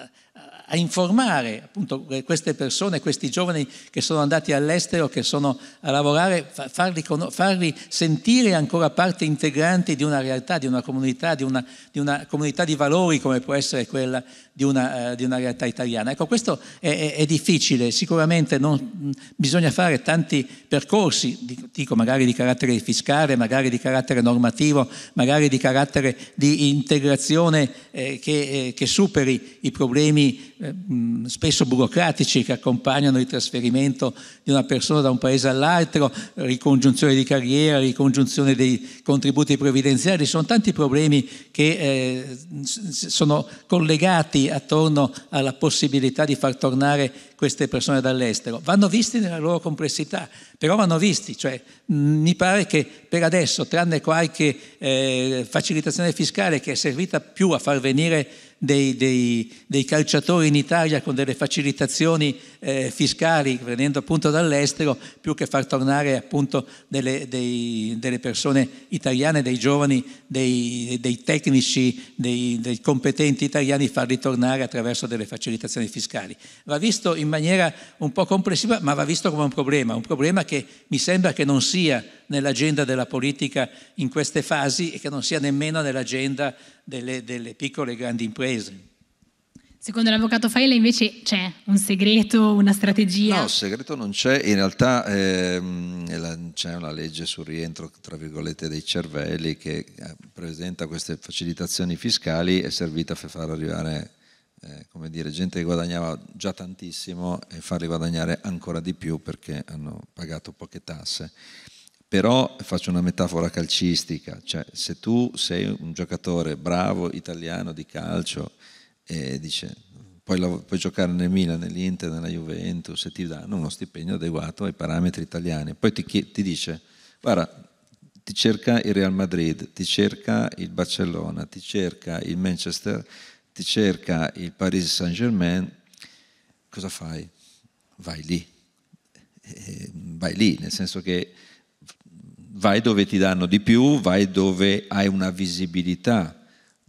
a a informare appunto queste persone, questi giovani che sono andati all'estero, che sono a lavorare, farli, farli sentire ancora parte integrante di una realtà, di una comunità, di una, di una comunità di valori come può essere quella di una, eh, di una realtà italiana. Ecco, questo è, è, è difficile, sicuramente non, bisogna fare tanti percorsi, dico magari di carattere fiscale, magari di carattere normativo, magari di carattere di integrazione eh, che, eh, che superi i problemi eh, spesso burocratici che accompagnano il trasferimento di una persona da un paese all'altro, ricongiunzione di carriera, ricongiunzione dei contributi previdenziali, sono tanti problemi che eh, sono collegati attorno alla possibilità di far tornare queste persone dall'estero. Vanno visti nella loro complessità, però vanno visti, cioè, mi pare che per adesso, tranne qualche eh, facilitazione fiscale che è servita più a far venire dei, dei, dei calciatori in Italia con delle facilitazioni eh, fiscali venendo appunto dall'estero, più che far tornare appunto delle, dei, delle persone italiane, dei giovani, dei, tecnici, dei, competenti italiani, farli tornare attraverso delle facilitazioni fiscali. Va visto in maniera un po' complessiva, ma va visto come un problema, un problema che mi sembra che non sia nell'agenda della politica in queste fasi e che non sia nemmeno nell'agenda delle, delle piccole e grandi imprese. Secondo l'avvocato Faile invece c'è un segreto, una strategia? No, il segreto non c'è, in realtà ehm, c'è una legge sul rientro tra virgolette dei cervelli che eh, presenta queste facilitazioni fiscali è servita per far arrivare eh, come dire, gente che guadagnava già tantissimo e farli guadagnare ancora di più perché hanno pagato poche tasse. Però faccio una metafora calcistica, cioè se tu sei un giocatore bravo italiano di calcio e dice puoi, puoi giocare nel Milan, nell'Inter, nella Juventus, e ti danno uno stipendio adeguato ai parametri italiani, poi ti, ti dice guarda ti cerca il Real Madrid, ti cerca il Barcellona, ti cerca il Manchester, ti cerca il Paris Saint Germain, cosa fai? Vai lì, eh, vai lì, nel senso che vai dove ti danno di più, vai dove hai una visibilità,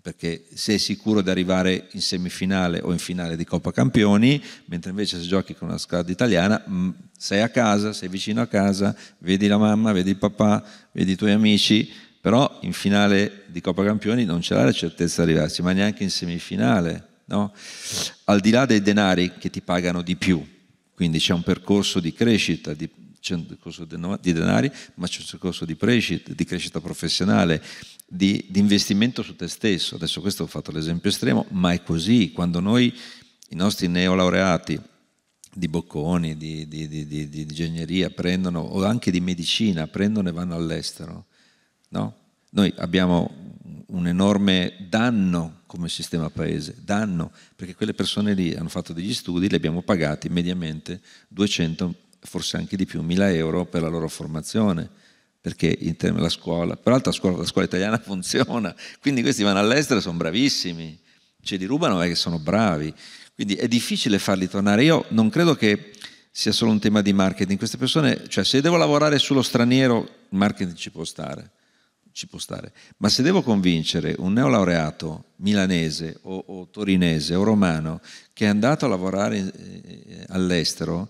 perché sei sicuro di arrivare in semifinale o in finale di Coppa Campioni, mentre invece se giochi con una squadra italiana mm, sei a casa, sei vicino a casa, vedi la mamma, vedi il papà, vedi i tuoi amici, però in finale di Coppa Campioni non ce l'hai la certezza di arrivarci, ma neanche in semifinale. No? Al di là dei denari che ti pagano di più, quindi c'è un percorso di crescita, di, c'è un discorso di denari, ma c'è un discorso di crescita, di crescita professionale, di, di, investimento su te stesso. Adesso questo ho fatto l'esempio estremo, ma è così. Quando noi, i nostri neolaureati di bocconi, di, di, di ingegneria, prendono, o anche di medicina, prendono e vanno all'estero, no? Noi abbiamo un enorme danno come sistema paese, danno, perché quelle persone lì hanno fatto degli studi, li abbiamo pagati mediamente 200 forse anche di più, 1000 euro per la loro formazione, perché in termini della scuola, peraltro la scuola, la scuola italiana funziona, quindi questi vanno all'estero e sono bravissimi, ce li rubano perché sono bravi, quindi è difficile farli tornare. Io non credo che sia solo un tema di marketing, queste persone, cioè se devo lavorare sullo straniero, il marketing ci può stare, ci può stare. ma se devo convincere un neolaureato milanese o, o torinese o romano che è andato a lavorare eh, eh, all'estero,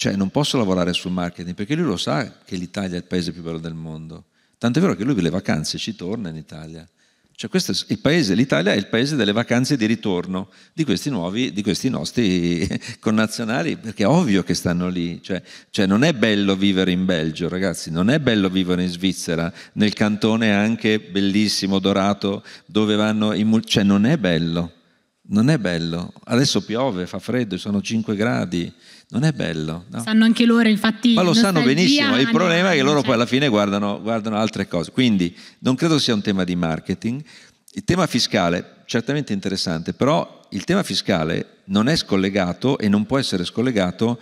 cioè non posso lavorare sul marketing perché lui lo sa che l'Italia è il paese più bello del mondo. Tanto è vero che lui per le vacanze ci torna in Italia. Cioè questo è il paese, l'Italia è il paese delle vacanze di ritorno di questi, nuovi, di questi nostri connazionali, perché è ovvio che stanno lì. Cioè, cioè, non è bello vivere in Belgio, ragazzi, non è bello vivere in Svizzera, nel cantone anche bellissimo, dorato, dove vanno i... Mul- cioè non è bello non è bello. Adesso piove, fa freddo, sono 5 gradi, non è bello. No? Sanno anche loro, infatti. Ma lo sanno benissimo. Il problema è che loro poi alla fine guardano, guardano altre cose. Quindi non credo sia un tema di marketing. Il tema fiscale, certamente interessante, però il tema fiscale non è scollegato e non può essere scollegato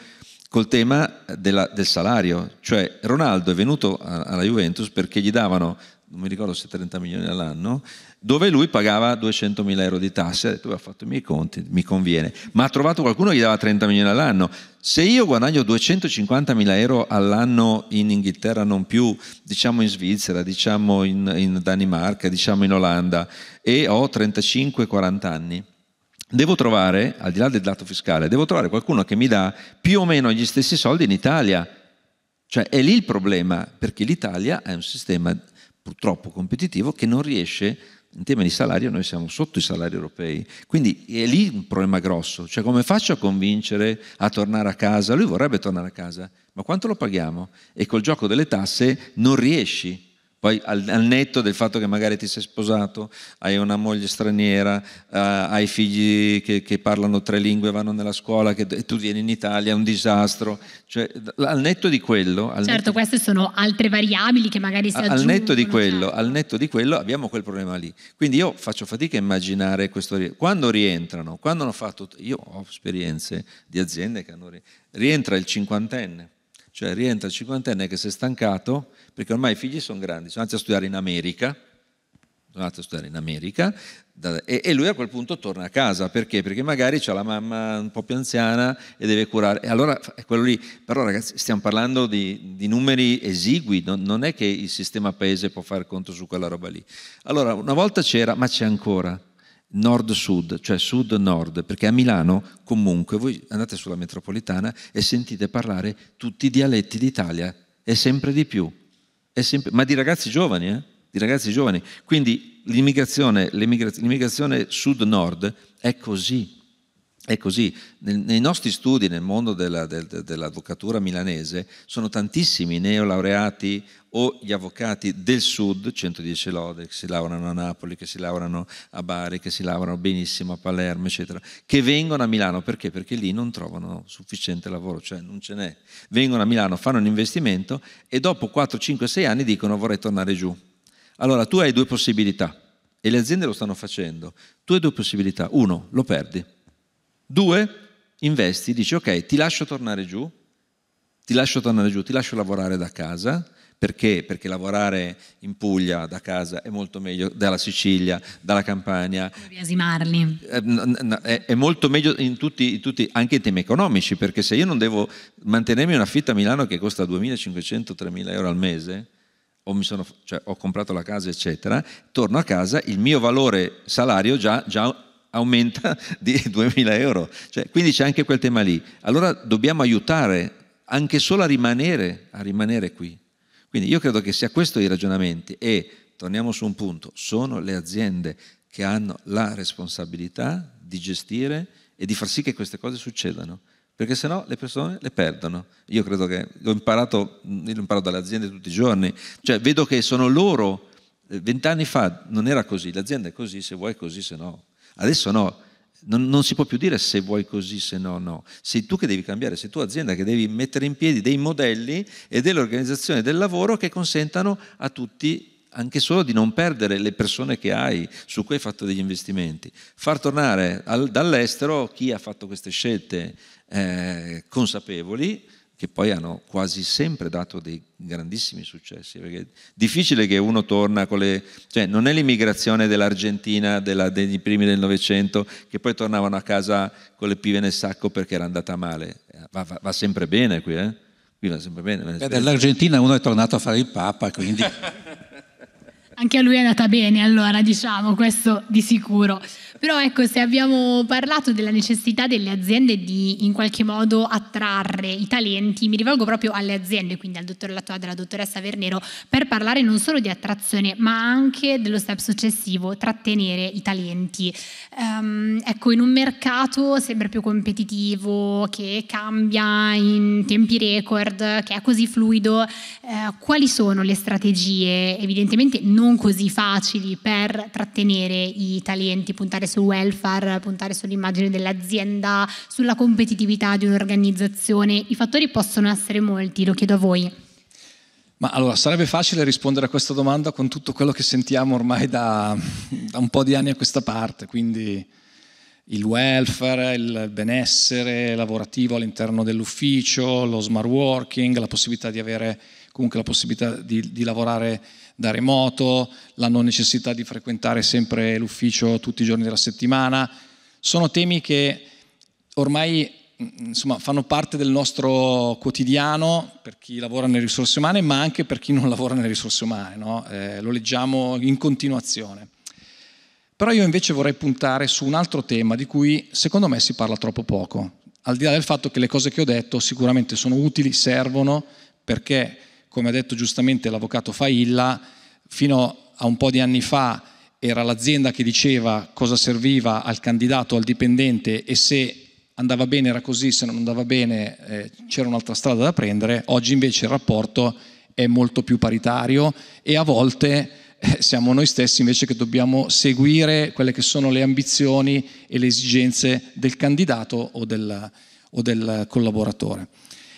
col tema della, del salario. Cioè Ronaldo è venuto alla Juventus perché gli davano non mi ricordo se 30 milioni all'anno, dove lui pagava 200 mila euro di tasse, ha detto, ha fatto i miei conti, mi conviene, ma ha trovato qualcuno che gli dava 30 milioni all'anno. Se io guadagno 250 mila euro all'anno in Inghilterra, non più, diciamo in Svizzera, diciamo in, in Danimarca, diciamo in Olanda, e ho 35-40 anni, devo trovare, al di là del dato fiscale, devo trovare qualcuno che mi dà più o meno gli stessi soldi in Italia. Cioè è lì il problema, perché l'Italia è un sistema Di purtroppo competitivo che non riesce in tema di salario noi siamo sotto i salari europei, quindi è lì un problema grosso, cioè come faccio a convincere a tornare a casa? Lui vorrebbe tornare a casa, ma quanto lo paghiamo? E col gioco delle tasse non riesci poi al, al, netto del fatto che magari ti sei sposato, hai una moglie straniera, eh, hai figli che, che, parlano tre lingue, vanno nella scuola, che, e tu vieni in Italia, è un disastro. Cioè, al netto di quello... certo, queste sono altre variabili che magari si aggiungono. Al netto di cioè quello, certo. al netto di quello abbiamo quel problema lì. Quindi io faccio fatica a immaginare questo... Quando rientrano, quando hanno fatto... Io ho esperienze di aziende che hanno... Rientra il cinquantenne cioè rientra il cinquantenne che si è stancato, perché ormai i figli sono grandi, sono andati a studiare in America, sono andati a studiare in America, e, lui a quel punto torna a casa, perché? Perché magari c'è la mamma un po' più anziana e deve curare. E allora è quello lì, però ragazzi stiamo parlando di, di numeri esigui, non, non, è che il sistema paese può fare conto su quella roba lì. Allora una volta c'era, ma c'è ancora, nord-sud, cioè sud-nord, perché a Milano comunque voi andate sulla metropolitana e sentite parlare tutti i dialetti d'Italia, e sempre di più, sempre, ma di ragazzi giovani, eh? di ragazzi giovani. Quindi l'immigrazione, l'immigrazione sud-nord è così, è così, nei nostri studi nel mondo della, del, dell'avvocatura milanese sono tantissimi neolaureati o gli avvocati del sud, 110 lode, che si lavorano a Napoli, che si lavorano a Bari, che si lavorano benissimo a Palermo, eccetera, che vengono a Milano perché? Perché lì non trovano sufficiente lavoro, cioè non ce n'è. Vengono a Milano, fanno un investimento e dopo 4, 5, 6 anni dicono vorrei tornare giù. Allora tu hai due possibilità e le aziende lo stanno facendo. Tu hai due possibilità. Uno, lo perdi Due, investi, dici ok, ti lascio tornare giù, ti lascio tornare giù, ti lascio lavorare da casa, perché? Perché lavorare in Puglia da casa è molto meglio dalla Sicilia, dalla Campania. Biasimarli. Eh, è, è, molto meglio in tutti, in tutti, anche in temi economici, perché se io non devo mantenermi una fitta a Milano che costa 2.500-3.000 euro al mese, o sono, cioè, ho comprato la casa, eccetera, torno a casa, il mio valore salario già, già aumenta di 2.000 euro. Cioè, quindi c'è anche quel tema lì. Allora dobbiamo aiutare anche solo a rimanere, a rimanere qui. Quindi io credo che sia questo i ragionamenti e, torniamo su un punto, sono le aziende che hanno la responsabilità di gestire e di far sì che queste cose succedano perché sennò le persone le perdono. Io credo che l'ho imparato, io mm, lo dalle aziende tutti i giorni, cioè vedo che sono loro, eh, vent'anni fa non era così, l'azienda è così, se vuoi è così, se no Adesso no, non, non, si può più dire se vuoi così, se no, no. Sei tu che devi cambiare, sei tu azienda che devi mettere in piedi dei modelli e dell'organizzazione del lavoro che consentano a tutti anche solo di non perdere le persone che hai, su cui hai fatto degli investimenti. Far tornare al, dall'estero chi ha fatto queste scelte eh, consapevoli, che poi hanno quasi sempre dato dei grandissimi successi, perché è difficile che uno torna con le... cioè non è l'immigrazione dell'Argentina della, degli primi del Novecento che poi tornavano a casa con le pive nel sacco perché era andata male, va, va, va sempre bene qui, eh? qui va sempre bene. Beh, dall'Argentina uno è tornato a fare il Papa, quindi... Anche a lui è andata bene, allora diciamo questo di sicuro. Però ecco, se abbiamo parlato della necessità delle aziende di in qualche modo attrarre i talenti, mi rivolgo proprio alle aziende, quindi al dottor Latoa alla dottoressa Vernero, per parlare non solo di attrazione, ma anche dello step successivo, trattenere i talenti. Um, ecco, in un mercato sempre più competitivo, che cambia in tempi record, che è così fluido, eh, quali sono le strategie, evidentemente non così facili, per trattenere i talenti, puntare puntare sul welfare, puntare sull'immagine dell'azienda, sulla competitività di un'organizzazione? I fattori possono essere molti, lo chiedo a voi. Ma allora, sarebbe facile rispondere a questa domanda con tutto quello che sentiamo ormai da, da un po' di anni a questa parte, quindi il welfare, il benessere lavorativo all'interno dell'ufficio, lo smart working, la possibilità di avere comunque la possibilità di, di lavorare da remoto, la non necessità di frequentare sempre l'ufficio tutti i giorni della settimana. Sono temi che ormai mm, insomma, fanno parte del nostro quotidiano per chi lavora nelle risorse umane, ma anche per chi non lavora nelle risorse umane. No? Eh, lo leggiamo in continuazione. Però io invece vorrei puntare su un altro tema di cui secondo me si parla troppo poco. Al di là del fatto che le cose che ho detto sicuramente sono utili, servono, perché come ha detto giustamente l'avvocato Failla, fino a un po' di anni fa era l'azienda che diceva cosa serviva al candidato, al dipendente e se andava bene era così, se non andava bene eh, c'era un'altra strada da prendere, oggi invece il rapporto è molto più paritario e a volte eh, siamo noi stessi invece che dobbiamo seguire quelle che sono le ambizioni e le esigenze del candidato o del, o del collaboratore.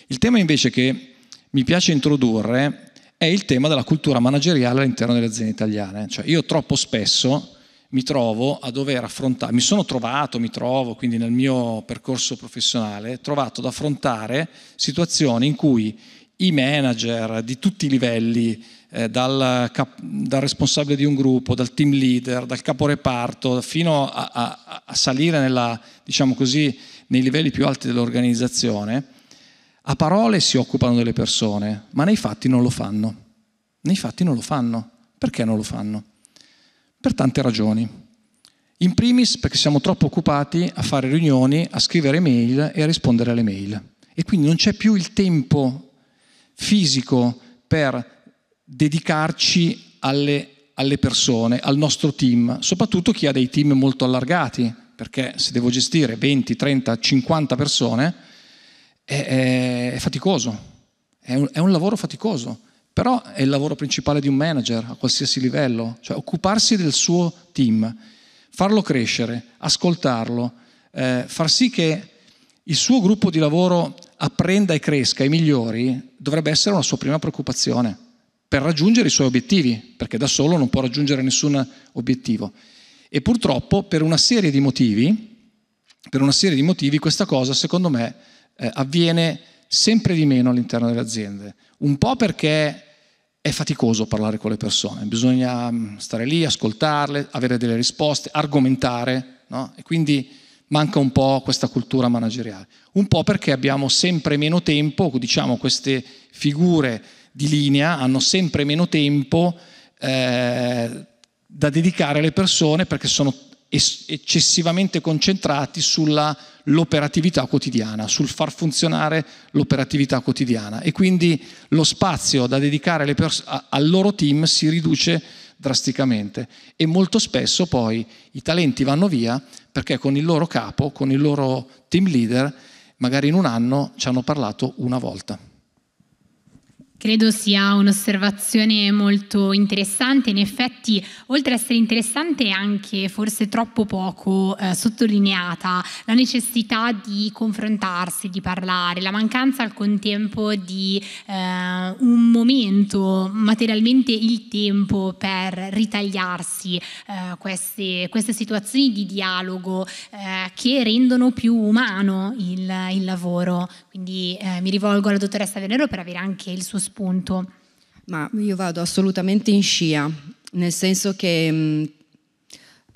Il tema invece che mi piace introdurre è il tema della cultura manageriale all'interno delle aziende italiane. Cioè io troppo spesso mi trovo a dover affrontare, mi sono trovato, mi trovo quindi nel mio percorso professionale, trovato ad affrontare situazioni in cui i manager di tutti i livelli, eh, dal, cap- dal, responsabile di un gruppo, dal team leader, dal caporeparto, fino a, a, a salire nella, diciamo così, nei livelli più alti dell'organizzazione, a parole si occupano delle persone, ma nei fatti non lo fanno. Nei fatti non lo fanno. Perché non lo fanno? Per tante ragioni. In primis perché siamo troppo occupati a fare riunioni, a scrivere mail e a rispondere alle mail. E quindi non c'è più il tempo fisico per dedicarci alle, alle persone, al nostro team, soprattutto chi ha dei team molto allargati, perché se devo gestire 20, 30, 50 persone, è, è, è faticoso, è un, è un, lavoro faticoso, però è il lavoro principale di un manager a qualsiasi livello, cioè occuparsi del suo team, farlo crescere, ascoltarlo, eh, far sì che il suo gruppo di lavoro apprenda e cresca e migliori, dovrebbe essere una sua prima preoccupazione per raggiungere i suoi obiettivi, perché da solo non può raggiungere nessun obiettivo. E purtroppo per una serie di motivi, per una serie di motivi questa cosa secondo me eh, avviene sempre di meno all'interno delle aziende. Un po' perché è faticoso parlare con le persone, bisogna mm, stare lì, ascoltarle, avere delle risposte, argomentare, no? e quindi manca un po' questa cultura manageriale. Un po' perché abbiamo sempre meno tempo, diciamo queste figure di linea hanno sempre meno tempo eh, da dedicare alle persone perché sono eccessivamente concentrati sull'operatività quotidiana, sul far funzionare l'operatività quotidiana e quindi lo spazio da dedicare pers- a- al loro team si riduce drasticamente e molto spesso poi i talenti vanno via perché con il loro capo, con il loro team leader, magari in un anno ci hanno parlato una volta. Credo sia un'osservazione molto interessante, in effetti oltre ad essere interessante è anche forse troppo poco eh, sottolineata la necessità di confrontarsi, di parlare, la mancanza al contempo di eh, un momento, materialmente il tempo per ritagliarsi eh, queste, queste, situazioni di dialogo eh, che rendono più umano il, il lavoro. Quindi eh, mi rivolgo alla dottoressa Venero per avere anche il suo spunto? Ma io vado assolutamente in scia, nel senso che mh,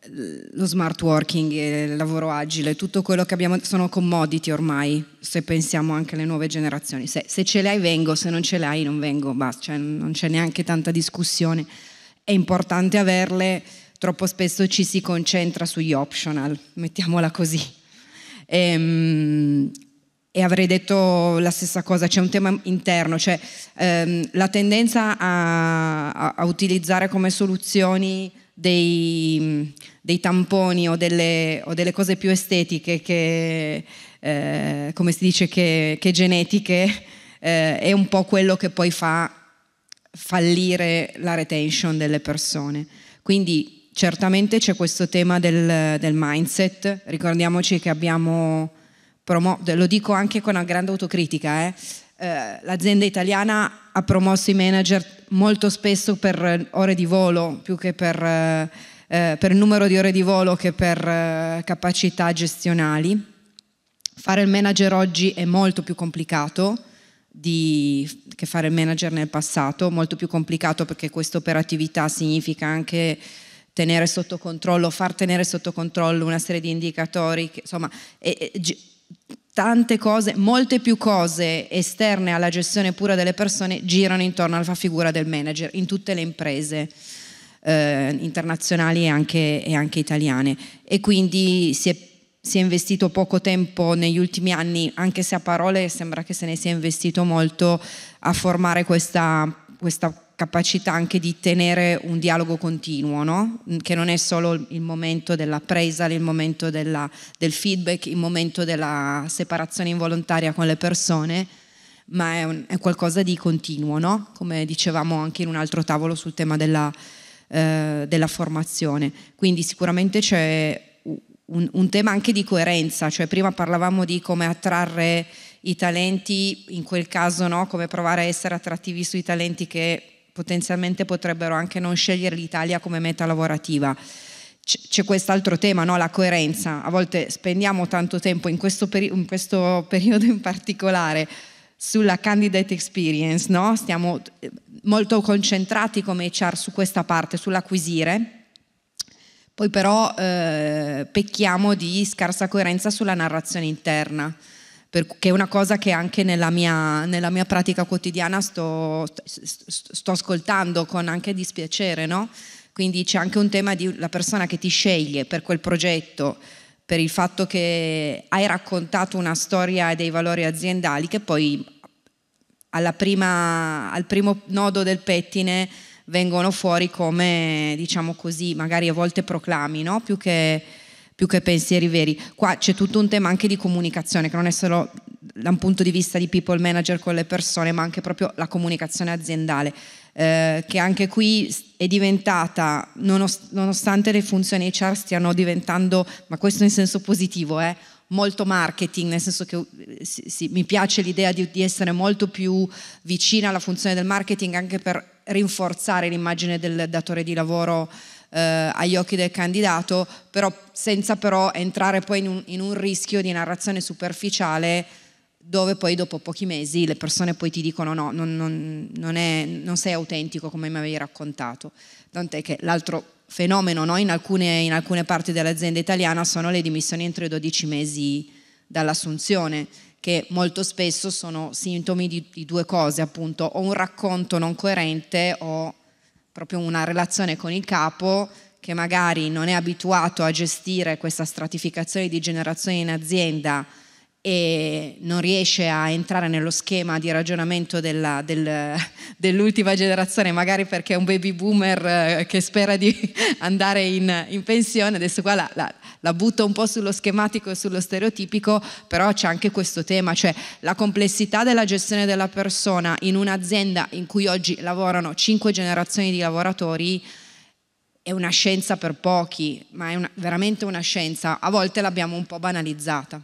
mm, lo smart working, eh, il lavoro agile, tutto quello che abbiamo sono commodity ormai, se pensiamo anche alle nuove generazioni. Se, se ce l'hai vengo, se non ce l'hai non vengo, basta, cioè, non c'è neanche tanta discussione. È importante averle, troppo spesso ci si concentra sugli optional, mettiamola così. E, ehm, mh, e avrei detto la stessa cosa, c'è un tema interno, cioè ehm, la tendenza a, a, a, utilizzare come soluzioni dei, dei tamponi o delle, o delle, cose più estetiche che, eh, come si dice, che, che genetiche, eh, è un po' quello che poi fa fallire la retention delle persone. Quindi certamente c'è questo tema del, del mindset, ricordiamoci che abbiamo promo- lo dico anche con una grande autocritica, eh? eh, l'azienda italiana ha promosso i manager molto spesso per eh, ore di volo più che per, eh, eh, per numero di ore di volo che per eh, capacità gestionali. Fare il manager oggi è molto più complicato di, che fare il manager nel passato, molto più complicato perché questa operatività significa anche tenere sotto controllo, far tenere sotto controllo una serie di indicatori, che, insomma, è, è, tante cose, molte più cose esterne alla gestione pura delle persone girano intorno alla figura del manager in tutte le imprese eh, internazionali e anche, e anche, italiane. E quindi si è, si è, investito poco tempo negli ultimi anni, anche se a parole sembra che se ne sia investito molto, a formare questa, questa capacità anche di tenere un dialogo continuo, no? Mm, che non è solo il momento della presa, il momento della, del feedback, il momento della separazione involontaria con le persone, ma è, un, è qualcosa di continuo, no? come dicevamo anche in un altro tavolo sul tema della, eh, della formazione. Quindi sicuramente c'è un, un, tema anche di coerenza, cioè prima parlavamo di come attrarre i talenti, in quel caso no? come provare a essere attrattivi sui talenti che potenzialmente potrebbero anche non scegliere l'Italia come meta lavorativa. C'è quest'altro tema, no? la coerenza. A volte spendiamo tanto tempo in questo, peri- in questo periodo in particolare sulla candidate experience, no? stiamo eh, molto concentrati come HR su questa parte, sull'acquisire, poi però eh, pecchiamo di scarsa coerenza sulla narrazione interna che è una cosa che anche nella mia, nella mia pratica quotidiana sto, sto, sto, ascoltando con anche dispiacere, no? Quindi c'è anche un tema di la persona che ti sceglie per quel progetto, per il fatto che hai raccontato una storia e dei valori aziendali che poi prima, al primo nodo del pettine vengono fuori come, diciamo così, magari a volte proclami, no? Più che più che pensieri veri. Qua c'è tutto un tema anche di comunicazione, che non è solo da un punto di vista di people manager con le persone, ma anche proprio la comunicazione aziendale, eh, che anche qui è diventata, nonost- nonostante le funzioni HR stiano diventando, ma questo in senso positivo, eh, molto marketing, nel senso che sì, eh, sì, mi piace l'idea di, di, essere molto più vicina alla funzione del marketing anche per rinforzare l'immagine del datore di lavoro eh, agli occhi del candidato, però senza però entrare poi in un, in un rischio di narrazione superficiale dove poi dopo pochi mesi le persone poi ti dicono no, non, non, non, è, non sei autentico come mi avevi raccontato. Tant'è che l'altro fenomeno no? in, alcune, in, alcune, parti dell'azienda italiana sono le dimissioni entro i 12 mesi dall'assunzione, che molto spesso sono sintomi di, di due cose, appunto, o un racconto non coerente o proprio una relazione con il capo che magari non è abituato a gestire questa stratificazione di generazione in azienda e non riesce a entrare nello schema di ragionamento della, del, dell'ultima generazione, magari perché è un baby boomer eh, che spera di andare in, in pensione, adesso qua la, la, la, butto un po' sullo schematico e sullo stereotipico, però c'è anche questo tema, cioè la complessità della gestione della persona in un'azienda in cui oggi lavorano cinque generazioni di lavoratori è una scienza per pochi, ma è una, veramente una scienza, a volte l'abbiamo un po' banalizzata.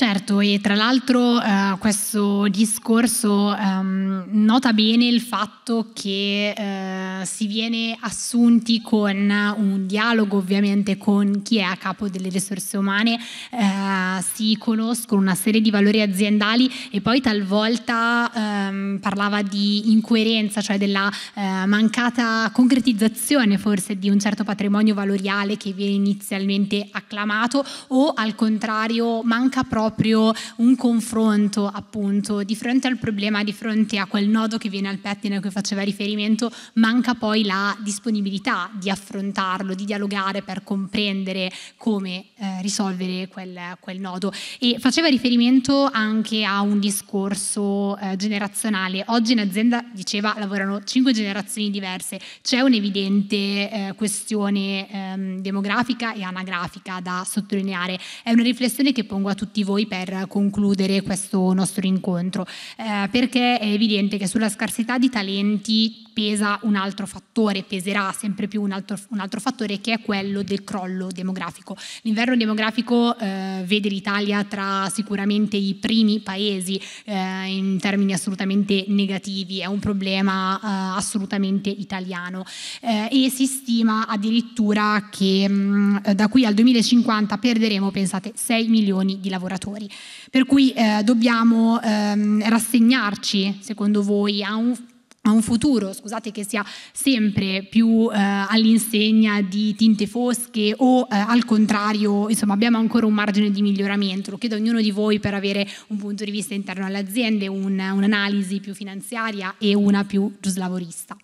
Certo, e tra l'altro eh, questo discorso ehm, nota bene il fatto che eh, si viene assunti con un dialogo ovviamente con chi è a capo delle risorse umane, eh, si conoscono una serie di valori aziendali e poi talvolta ehm, parlava di incoerenza, cioè della eh, mancata concretizzazione forse di un certo patrimonio valoriale che viene inizialmente acclamato o al contrario manca proprio proprio un confronto appunto di fronte al problema, di fronte a quel nodo che viene al pettine a cui faceva riferimento, manca poi la disponibilità di affrontarlo, di dialogare per comprendere come eh, risolvere quel, quel, nodo. E faceva riferimento anche a un discorso eh, generazionale. Oggi in azienda, diceva, lavorano cinque generazioni diverse, c'è un'evidente eh, questione ehm, demografica e anagrafica da sottolineare. È una riflessione che pongo a tutti voi voi per concludere questo nostro incontro, eh, perché è evidente che sulla scarsità di talenti pesa un altro fattore, peserà sempre più un altro, un altro fattore che è quello del crollo demografico. L'inverno demografico eh, vede l'Italia tra sicuramente i primi paesi eh, in termini assolutamente negativi, è un problema eh, assolutamente italiano eh, e si stima addirittura che mh, mm, da qui al 2050 perderemo, pensate, 6 milioni di lavoratori genitori. Per cui eh, dobbiamo ehm, rassegnarci, secondo voi, a un a un futuro, scusate, che sia sempre più eh, all'insegna di tinte fosche o eh, al contrario, insomma, abbiamo ancora un margine di miglioramento. Lo chiedo a ognuno di voi per avere un punto di vista interno alle aziende, un, un'analisi più finanziaria e una più giuslavorista.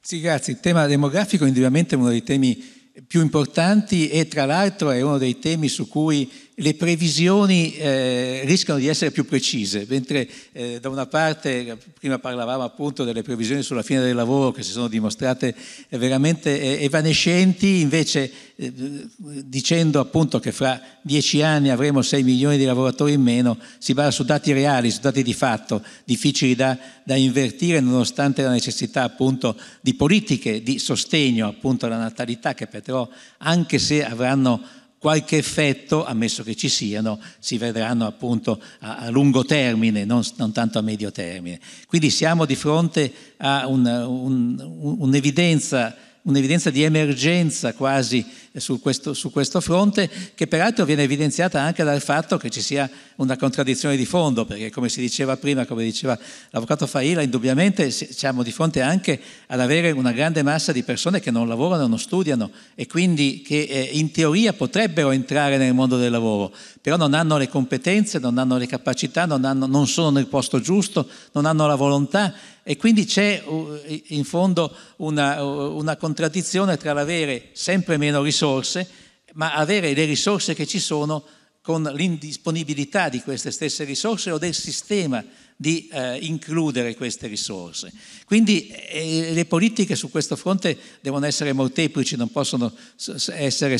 Sì, grazie. Il tema demografico indubbiamente è uno dei temi più importanti e tra l'altro è uno dei temi su cui le previsioni eh, rischiano di essere più precise, mentre eh, da una parte, prima parlavamo appunto delle previsioni sulla fine del lavoro che si sono dimostrate eh, veramente eh, evanescenti, invece eh, dicendo appunto che fra dieci anni avremo 6 milioni di lavoratori in meno, si basa su dati reali, su dati di fatto, difficili da, da invertire nonostante la necessità appunto di politiche di sostegno appunto alla natalità che però anche se avranno qualche effetto, ammesso che ci siano, si vedranno appunto a, a lungo termine, non, non, tanto a medio termine. Quindi siamo di fronte a un, un, un'evidenza un'evidenza di emergenza quasi eh, su questo, su questo, fronte, che peraltro viene evidenziata anche dal fatto che ci sia una contraddizione di fondo, perché come si diceva prima, come diceva l'avvocato Faila, indubbiamente siamo di fronte anche ad avere una grande massa di persone che non lavorano, non studiano e quindi che eh, in teoria potrebbero entrare nel mondo del lavoro, però non hanno le competenze, non hanno le capacità, non, hanno, non sono nel posto giusto, non hanno la volontà e quindi c'è uh, in fondo una, uh, una contraddizione tra l'avere sempre meno risorse, ma avere le risorse che ci sono con l'indisponibilità di queste stesse risorse o del sistema di eh, includere queste risorse. Quindi eh, le politiche su questo fronte devono essere molteplici, non possono essere,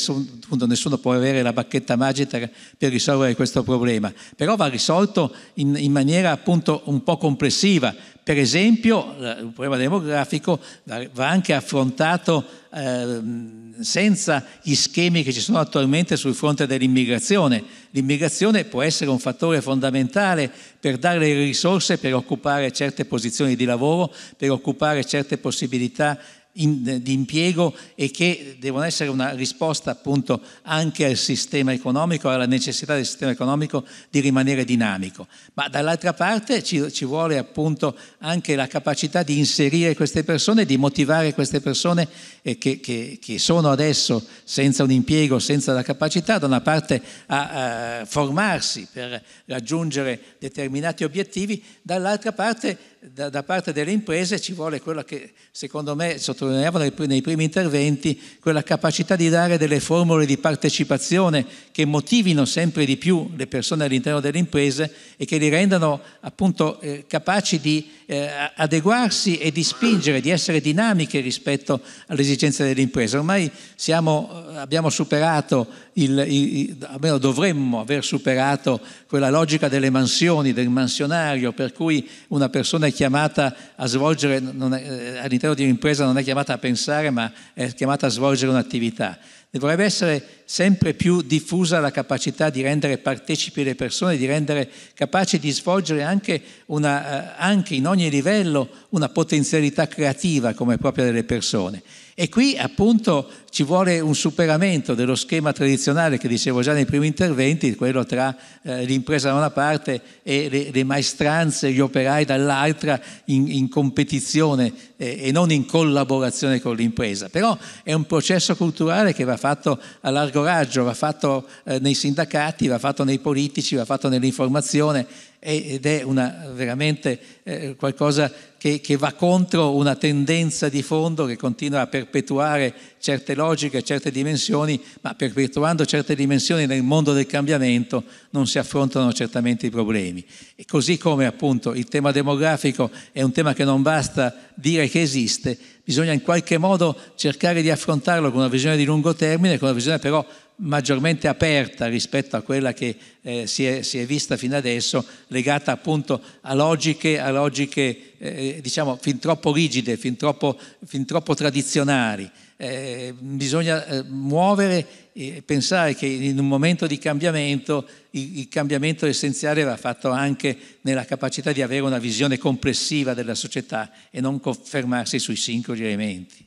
nessuno può avere la bacchetta magica per risolvere questo problema, però va risolto in, in maniera appunto un po' complessiva, per esempio, il problema demografico va anche affrontato ehm, senza gli schemi che ci sono attualmente sul fronte dell'immigrazione. L'immigrazione può essere un fattore fondamentale per dare le risorse per occupare certe posizioni di lavoro, per occupare certe possibilità in, di impiego e che devono essere una risposta appunto anche al sistema economico, alla necessità del sistema economico di rimanere dinamico. Ma dall'altra parte ci, ci vuole appunto anche la capacità di inserire queste persone, di motivare queste persone eh, che, che, che, sono adesso senza un impiego, senza la capacità da una parte a, a formarsi per raggiungere determinati obiettivi, dall'altra parte da, da, parte delle imprese ci vuole quella che secondo me sottolineavano nei primi interventi, quella capacità di dare delle formule di partecipazione che motivino sempre di più le persone all'interno delle imprese e che li rendano appunto eh, capaci di eh, adeguarsi e di spingere, di essere dinamiche rispetto alle esigenze dell'impresa. Ormai siamo, eh, abbiamo superato, il, il, almeno dovremmo aver superato quella logica delle mansioni, del mansionario, per cui una persona è chiamata a svolgere, è, eh, all'interno di un'impresa non è chiamata a pensare, ma è chiamata a svolgere un'attività dovrebbe essere sempre più diffusa la capacità di rendere partecipi le persone, di rendere capaci di svolgere anche, una, eh, anche in ogni livello una potenzialità creativa come propria delle persone. E qui appunto ci vuole un superamento dello schema tradizionale che dicevo già nei primi interventi, quello tra eh, l'impresa da una parte e le, le maestranze, gli operai dall'altra, in, in competizione eh, e non in collaborazione con l'impresa. Però è un processo culturale che va fatto a largo raggio, va fatto eh, nei sindacati, va fatto nei politici, va fatto nell'informazione ed è una, veramente eh, qualcosa che, che, va contro una tendenza di fondo che continua a perpetuare certe logiche, certe dimensioni, ma perpetuando certe dimensioni nel mondo del cambiamento non si affrontano certamente i problemi. E così come appunto il tema demografico è un tema che non basta dire che esiste, bisogna in qualche modo cercare di affrontarlo con una visione di lungo termine, con una visione però maggiormente aperta rispetto a quella che eh, si, è, si, è, vista fino adesso, legata appunto a logiche, a logiche eh, eh diciamo, fin troppo rigide, fin troppo, fin troppo tradizionali. Eh, bisogna eh, muovere e pensare che in un momento di cambiamento il, il cambiamento essenziale va fatto anche nella capacità di avere una visione complessiva della società e non confermarsi sui singoli elementi.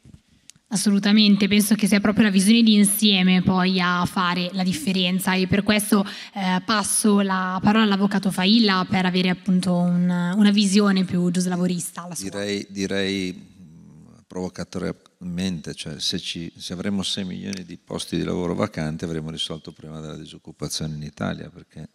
Assolutamente, penso che sia proprio la visione di insieme poi a fare la differenza e per questo eh, passo la parola all'avvocato Failla per avere appunto un, una visione più giuslavorista. Direi, direi mm, provocatoriamente, cioè se, ci, se avremo 6 milioni di posti di lavoro vacanti avremo risolto il problema della disoccupazione in Italia perché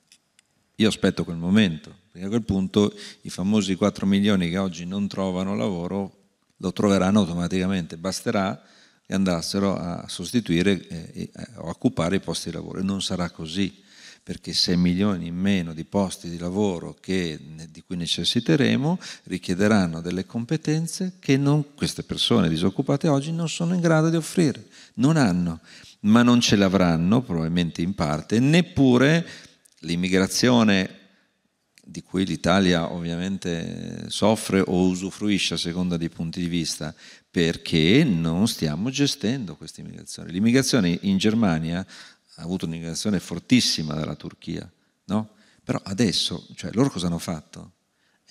io aspetto quel momento, perché a quel punto i famosi 4 milioni che oggi non trovano lavoro lo troveranno automaticamente, basterà che andassero a sostituire eh, o occupare i posti di lavoro. E non sarà così, perché 6 milioni in meno di posti di lavoro che, di cui necessiteremo richiederanno delle competenze che non, queste persone disoccupate oggi non sono in grado di offrire, non hanno, ma non ce l'avranno probabilmente in parte, neppure l'immigrazione di cui l'Italia ovviamente soffre o usufruisce a seconda dei punti di vista, perché non stiamo gestendo questa immigrazione. L'immigrazione in Germania ha avuto un'immigrazione fortissima dalla Turchia, no? però adesso cioè, loro cosa hanno fatto?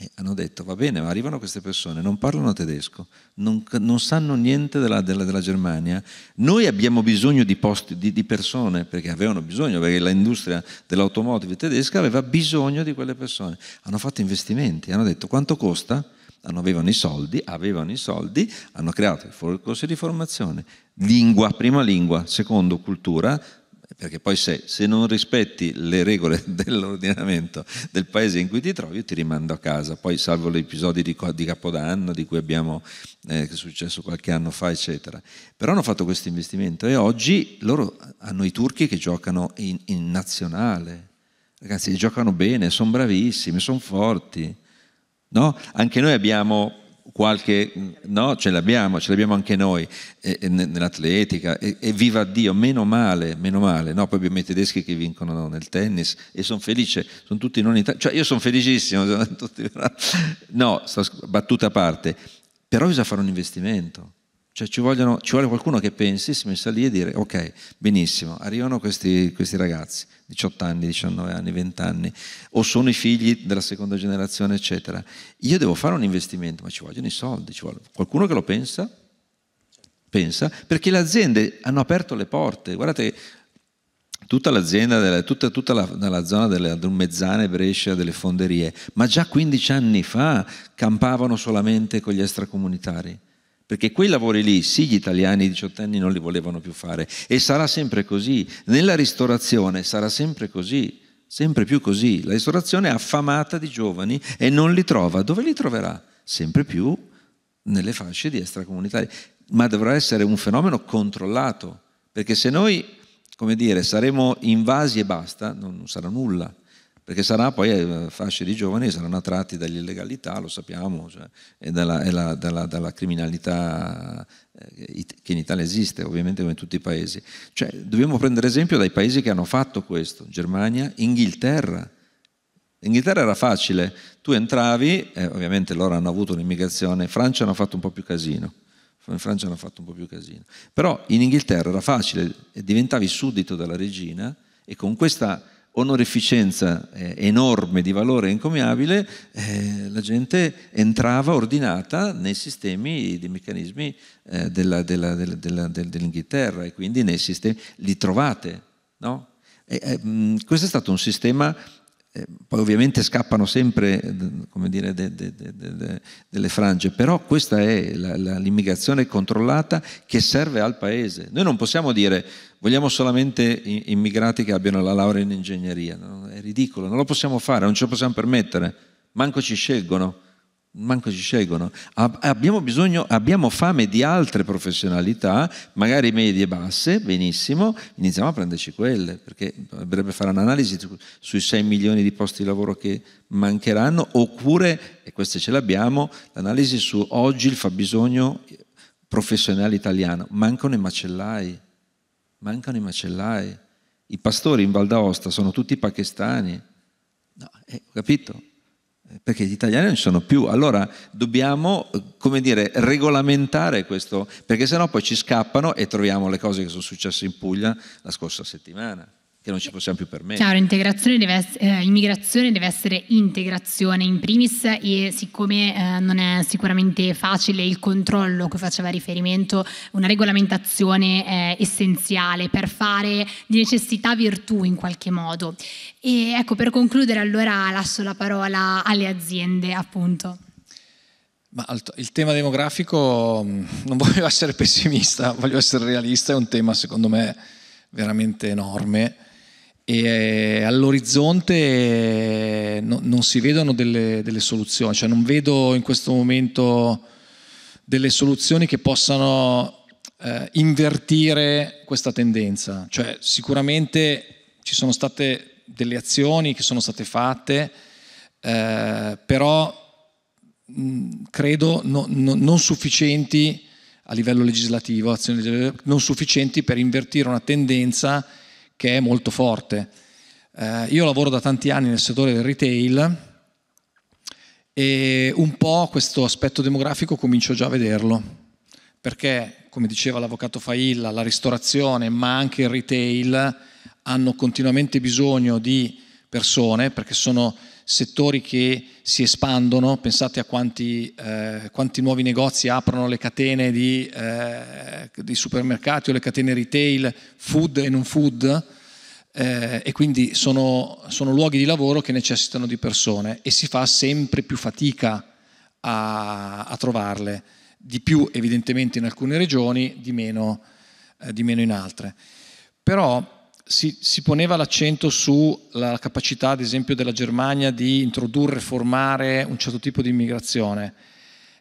E hanno detto, va bene, ma arrivano queste persone, non parlano tedesco, non, non sanno niente della, della, della, Germania, noi abbiamo bisogno di, posti, di, di persone, perché avevano bisogno, perché l'industria dell'automotive tedesca aveva bisogno di quelle persone. Hanno fatto investimenti, hanno detto quanto costa? avevano i soldi, avevano i soldi, hanno creato i corsi di formazione, lingua, prima lingua, secondo cultura, perché poi se, se, non rispetti le regole dell'ordinamento del paese in cui ti trovi, io ti rimando a casa. Poi salvo gli episodi di, di Capodanno, di cui abbiamo, eh, che è successo qualche anno fa, eccetera. Però hanno fatto questo investimento e oggi loro hanno i turchi che giocano in, in nazionale. Ragazzi, giocano bene, sono bravissimi, sono forti. No? Anche noi abbiamo qualche, no, ce l'abbiamo, ce l'abbiamo anche noi eh, eh, e, nell'atletica e, e, viva Dio, meno male, meno male, no? Poi abbiamo i tedeschi che vincono nel tennis e sono felice, sono tutti non italiani, cioè io sono felicissimo, sono tutti... no, sto, battuta a parte, però bisogna fare un investimento cioè ci, vogliono, ci, vuole qualcuno che pensi, si metta lì e dire ok, benissimo, arrivano questi, questi, ragazzi, 18 anni, 19 anni, 20 anni, o sono i figli della seconda generazione, eccetera. Io devo fare un investimento, ma ci vogliono i soldi, ci vuole qualcuno che lo pensa, pensa, perché le aziende hanno aperto le porte. Guardate, tutta l'azienda, tutta, tutta la, la, zona delle Mezzane, Brescia, delle fonderie, ma già 15 anni fa campavano solamente con gli extracomunitari perché quei lavori lì sì gli italiani diciottenni non li volevano più fare e sarà sempre così, nella ristorazione sarà sempre così, sempre più così, la ristorazione è affamata di giovani e non li trova, dove li troverà? Sempre più nelle fasce di extracomunitari, ma dovrà essere un fenomeno controllato, perché se noi, come dire, saremo invasi e basta, non sarà nulla perché sarà poi eh, fasce di giovani saranno attratti dall'illegalità, lo sappiamo, cioè, e dalla, e la, dalla, dalla criminalità eh, che in Italia esiste, ovviamente come in tutti i paesi. Cioè, dobbiamo prendere esempio dai paesi che hanno fatto questo, Germania, Inghilterra. Inghilterra era facile, tu entravi, eh, ovviamente loro hanno avuto un'immigrazione, in Francia hanno fatto un po' più casino, in Francia hanno fatto un po' più casino, però in Inghilterra era facile, diventavi suddito della regina e con questa onorificenza eh, enorme di valore encomiabile, eh, la gente entrava ordinata nei sistemi dei meccanismi eh, della, della, della, dell'Inghilterra e quindi nei sistemi li trovate. No? E, mh, eh, mm, questo è stato un sistema eh, poi ovviamente scappano sempre dire, de, de, de, delle frange, però questa è la, la, l'immigrazione controllata che serve al paese. Noi non possiamo dire vogliamo solamente immigrati che abbiano la laurea in ingegneria. No? È ridicolo, non lo possiamo fare, non ce lo possiamo permettere. Manco ci scelgono. Manco ci scelgono. Abbiamo bisogno, abbiamo fame di altre professionalità, magari medie e basse, benissimo, iniziamo a prenderci quelle, perché dovrebbe fare un'analisi sui 6 milioni di posti di lavoro che mancheranno, oppure, e queste ce l'abbiamo, l'analisi su oggi il fabbisogno professionale italiano. Mancano i macellai, mancano i macellai, i pastori in Val d'Aosta sono tutti pakistani, no, eh, capito? Eh, perché gli italiani non ci sono più, allora dobbiamo, eh, come dire, regolamentare questo, perché sennò poi ci scappano e troviamo le cose che sono successe in Puglia la scorsa settimana che non ci possiamo più permettere. Chiaro, deve essere, eh, immigrazione deve essere integrazione in primis e siccome eh, non è sicuramente facile il controllo a cui faceva riferimento, una regolamentazione è essenziale per fare di necessità virtù in qualche modo. E ecco, per concludere allora lascio la parola alle aziende appunto. Ma il tema demografico mm, non voglio essere pessimista, voglio essere realista, è un tema secondo me veramente enorme e eh, all'orizzonte eh, no, non si vedono delle, delle, soluzioni, cioè non vedo in questo momento delle soluzioni che possano eh, invertire questa tendenza, cioè sicuramente ci sono state delle azioni che sono state fatte, eh, però mh, mm, credo no, no, non sufficienti a livello legislativo, azioni non sufficienti per invertire una tendenza che è molto forte. Eh, io lavoro da tanti anni nel settore del retail e un po' questo aspetto demografico comincio già a vederlo, perché come diceva l'avvocato Failla, la ristorazione ma anche il retail hanno continuamente bisogno di persone perché sono settori che si espandono, pensate a quanti, eh, quanti nuovi negozi aprono le catene di, eh, di, supermercati o le catene retail, food e non food, eh, e quindi sono, sono, luoghi di lavoro che necessitano di persone e si fa sempre più fatica a, a trovarle, di più evidentemente in alcune regioni, di meno, eh, di meno in altre. Però si, si, poneva l'accento sulla capacità, ad esempio, della Germania di introdurre, formare un certo tipo di immigrazione.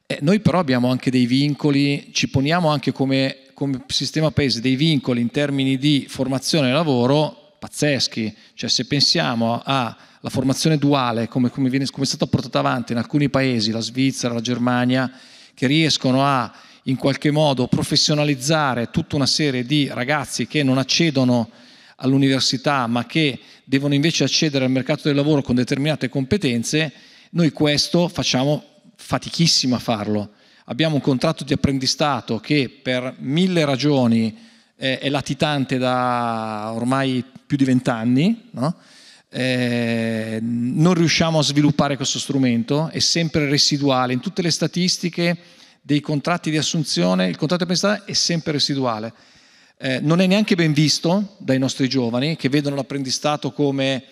Eh, noi però abbiamo anche dei vincoli, ci poniamo anche come, come sistema paese dei vincoli in termini di formazione e lavoro pazzeschi. Cioè se pensiamo alla formazione duale, come, come, viene, come è stata portata avanti in alcuni paesi, la Svizzera, la Germania, che riescono a in qualche modo professionalizzare tutta una serie di ragazzi che non accedono all'università, ma che devono invece accedere al mercato del lavoro con determinate competenze, noi questo facciamo fatichissimo a farlo. Abbiamo un contratto di apprendistato che per mille ragioni eh, è latitante da ormai più di vent'anni, no? eh, non riusciamo a sviluppare questo strumento, è sempre residuale. In tutte le statistiche dei contratti di assunzione il contratto di apprendistato è sempre residuale. Eh, non è neanche ben visto dai nostri giovani che vedono l'apprendistato come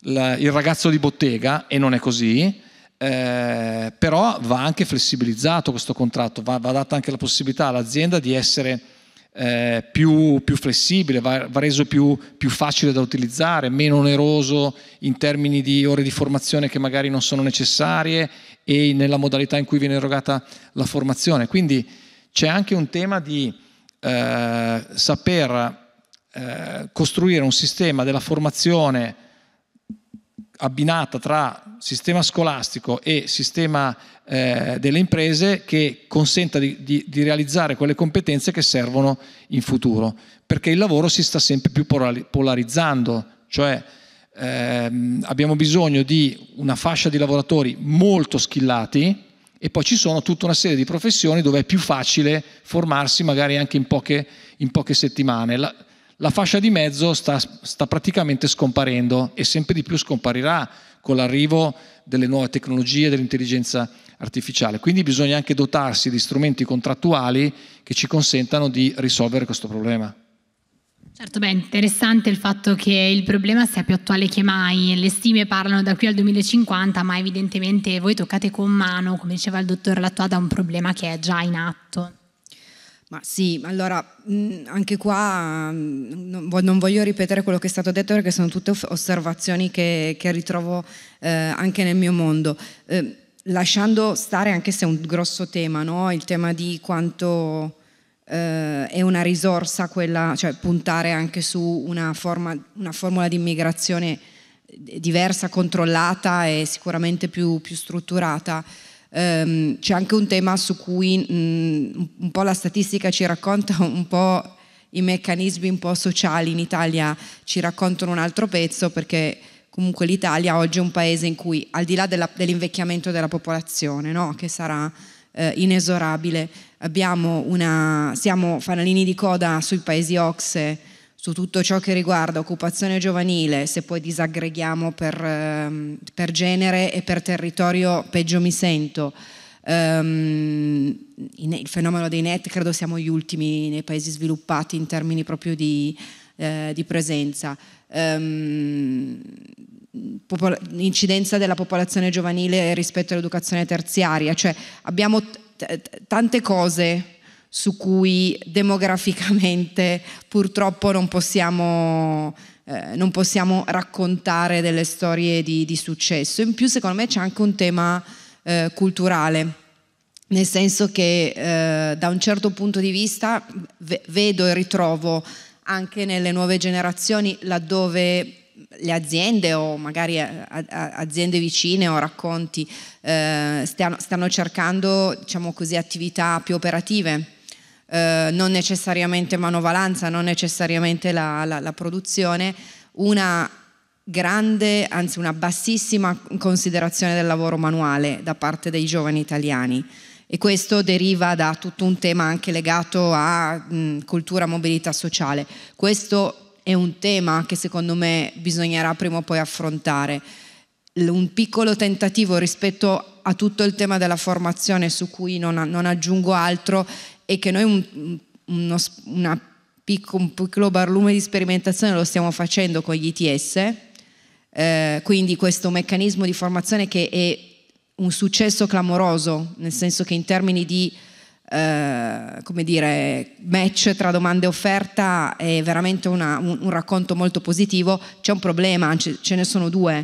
la, il ragazzo di bottega e non è così. Eh, però va anche flessibilizzato questo contratto, va, va, data anche la possibilità all'azienda di essere eh, più, più, flessibile, va, va reso più, più, facile da utilizzare, meno oneroso in termini di ore di formazione che magari non sono necessarie e nella modalità in cui viene erogata la formazione. Quindi c'è anche un tema di eh, saper eh, costruire un sistema della formazione abbinata tra sistema scolastico e sistema eh, delle imprese che consenta di, di, di, realizzare quelle competenze che servono in futuro, perché il lavoro si sta sempre più polarizzando, cioè ehm, abbiamo bisogno di una fascia di lavoratori molto schillati e poi ci sono tutta una serie di professioni dove è più facile formarsi magari anche in poche, in poche settimane. La, la, fascia di mezzo sta, sta praticamente scomparendo e sempre di più scomparirà con l'arrivo delle nuove tecnologie, dell'intelligenza artificiale. Quindi bisogna anche dotarsi di strumenti contrattuali che ci consentano di risolvere questo problema. Certo, beh, interessante il fatto che il problema sia più attuale che mai. Le stime parlano da qui al 2050, ma evidentemente voi toccate con mano, come diceva il dottor Lattuada, un problema che è già in atto. Ma sì, allora mm, anche qua mm, non voglio ripetere quello che è stato detto perché sono tutte osservazioni che, che ritrovo eh, anche nel mio mondo. Eh, lasciando stare, anche se è un grosso tema, no? il tema di quanto eh, è una risorsa quella, cioè puntare anche su una, forma, una formula di immigrazione diversa, controllata e sicuramente più, più strutturata. Um, c'è anche un tema su cui mh, mm, un po' la statistica ci racconta un po' i meccanismi un po' sociali in Italia ci raccontano un altro pezzo perché comunque l'Italia oggi è un paese in cui al di là della, dell'invecchiamento della popolazione no? che sarà eh, inesorabile. Una, siamo fanalini di coda sui paesi Ocse, su tutto ciò che riguarda occupazione giovanile, se poi disaggreghiamo per, eh, per genere e per territorio, peggio mi sento. Um, il fenomeno dei net credo siamo gli ultimi nei paesi sviluppati in termini proprio di, eh, di presenza. Um, incidenza della popolazione giovanile rispetto all'educazione terziaria, cioè abbiamo tante cose su cui demograficamente purtroppo non possiamo, eh, non possiamo raccontare delle storie di, di, successo. In più secondo me c'è anche un tema eh, culturale, nel senso che eh, da un certo punto di vista vedo e ritrovo anche nelle nuove generazioni laddove le aziende o magari eh, aziende vicine o racconti eh, stiano, stanno cercando diciamo così, attività più operative. Eh, non necessariamente manovalanza, non necessariamente la, la, la produzione, una grande, anzi una bassissima considerazione del lavoro manuale da parte dei giovani italiani e questo deriva da tutto un tema anche legato a mh, cultura mobilità sociale. Questo è un tema che secondo me bisognerà prima o poi affrontare. Un piccolo tentativo rispetto a tutto il tema della formazione su cui non, non aggiungo altro è che noi un, uno, una picco, un piccolo barlume di sperimentazione lo stiamo facendo con gli ITS, eh, quindi questo meccanismo di formazione che è un successo clamoroso, nel senso che in termini di eh, come dire, match tra domanda e offerta è veramente una, un, un, racconto molto positivo, c'è un problema, ce, ce ne sono due.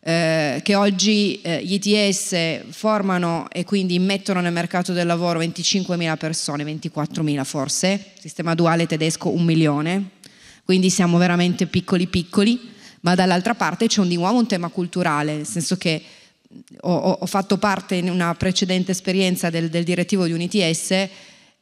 Eh, che oggi eh, gli ITS formano e quindi immettono nel mercato del lavoro 25.000 persone, 24.000 forse, sistema duale tedesco un milione, quindi siamo veramente piccoli piccoli, ma dall'altra parte c'è un, di nuovo un tema culturale, nel senso che ho, ho, fatto parte in una precedente esperienza del, del direttivo di un ITS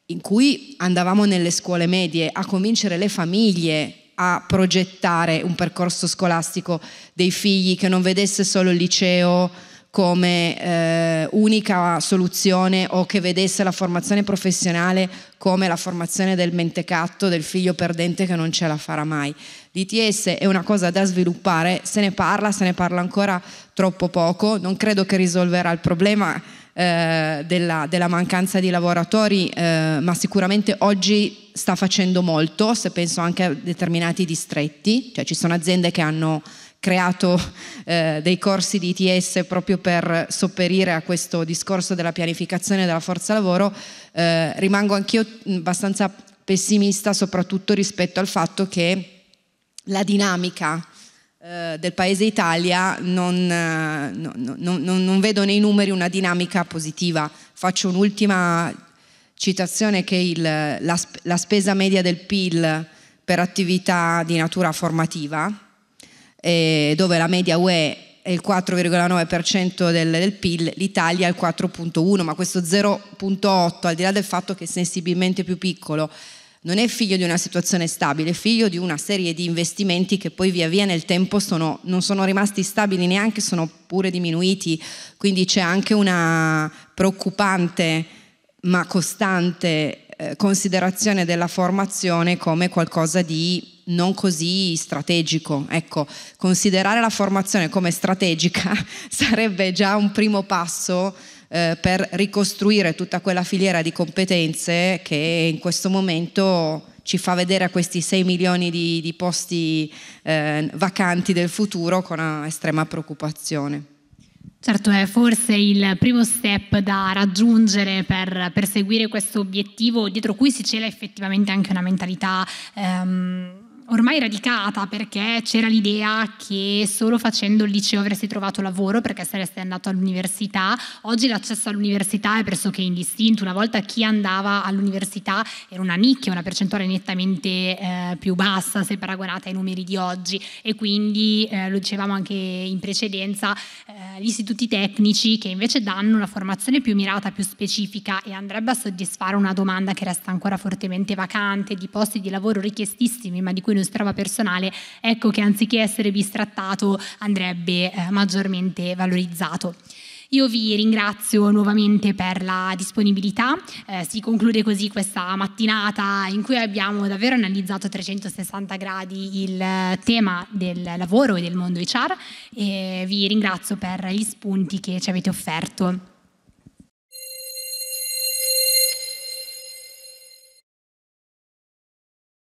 in cui andavamo nelle scuole medie a convincere le famiglie a progettare un percorso scolastico dei figli che non vedesse solo il liceo, come eh, unica soluzione o che vedesse la formazione professionale come la formazione del mentecatto, del figlio perdente che non ce la farà mai. DTS è una cosa da sviluppare, se ne parla, se ne parla ancora troppo poco, non credo che risolverà il problema eh, della, della, mancanza di lavoratori, eh, ma sicuramente oggi sta facendo molto, se penso anche a determinati distretti, cioè ci sono aziende che hanno creato eh, dei corsi di ITS proprio per sopperire a questo discorso della pianificazione della forza lavoro, eh, rimango anch'io abbastanza pessimista soprattutto rispetto al fatto che la dinamica eh, del paese Italia non, eh, no, no, non vedo nei numeri una dinamica positiva. Faccio un'ultima citazione che il, la, la spesa media del PIL per attività di natura formativa eh, dove la media UE è il 4,9% del, del PIL, l'Italia è il 4,1%, ma questo 0,8% al di là del fatto che è sensibilmente più piccolo non è figlio di una situazione stabile, è figlio di una serie di investimenti che poi via via nel tempo sono, non sono rimasti stabili neanche, sono pure diminuiti, quindi c'è anche una preoccupante ma costante eh, considerazione della formazione come qualcosa di non così strategico. Ecco, considerare la formazione come strategica sarebbe già un primo passo eh, per ricostruire tutta quella filiera di competenze che in questo momento ci fa vedere a questi 6 milioni di, di posti eh, vacanti del futuro con estrema preoccupazione. Certo, è forse il primo step da raggiungere per perseguire questo obiettivo, dietro cui si cela effettivamente anche una mentalità ehm, ormai radicata perché c'era l'idea che solo facendo il liceo avresti trovato lavoro perché saresti andato all'università. Oggi l'accesso all'università è pressoché indistinto. Una volta chi andava all'università era una nicchia, una percentuale nettamente eh, più bassa se paragonata ai numeri di oggi e quindi eh, lo dicevamo anche in precedenza, eh, gli istituti tecnici che invece danno una formazione più mirata, più specifica e andrebbe a soddisfare una domanda che resta ancora fortemente vacante di posti di lavoro richiestissimi ma di cui cui non personale, ecco che anziché essere bistrattato andrebbe eh, maggiormente valorizzato. Io vi ringrazio nuovamente per la disponibilità, eh, si conclude così questa mattinata in cui abbiamo davvero analizzato a 360 gradi il eh, tema del lavoro e del mondo HR e vi ringrazio per gli spunti che ci avete offerto.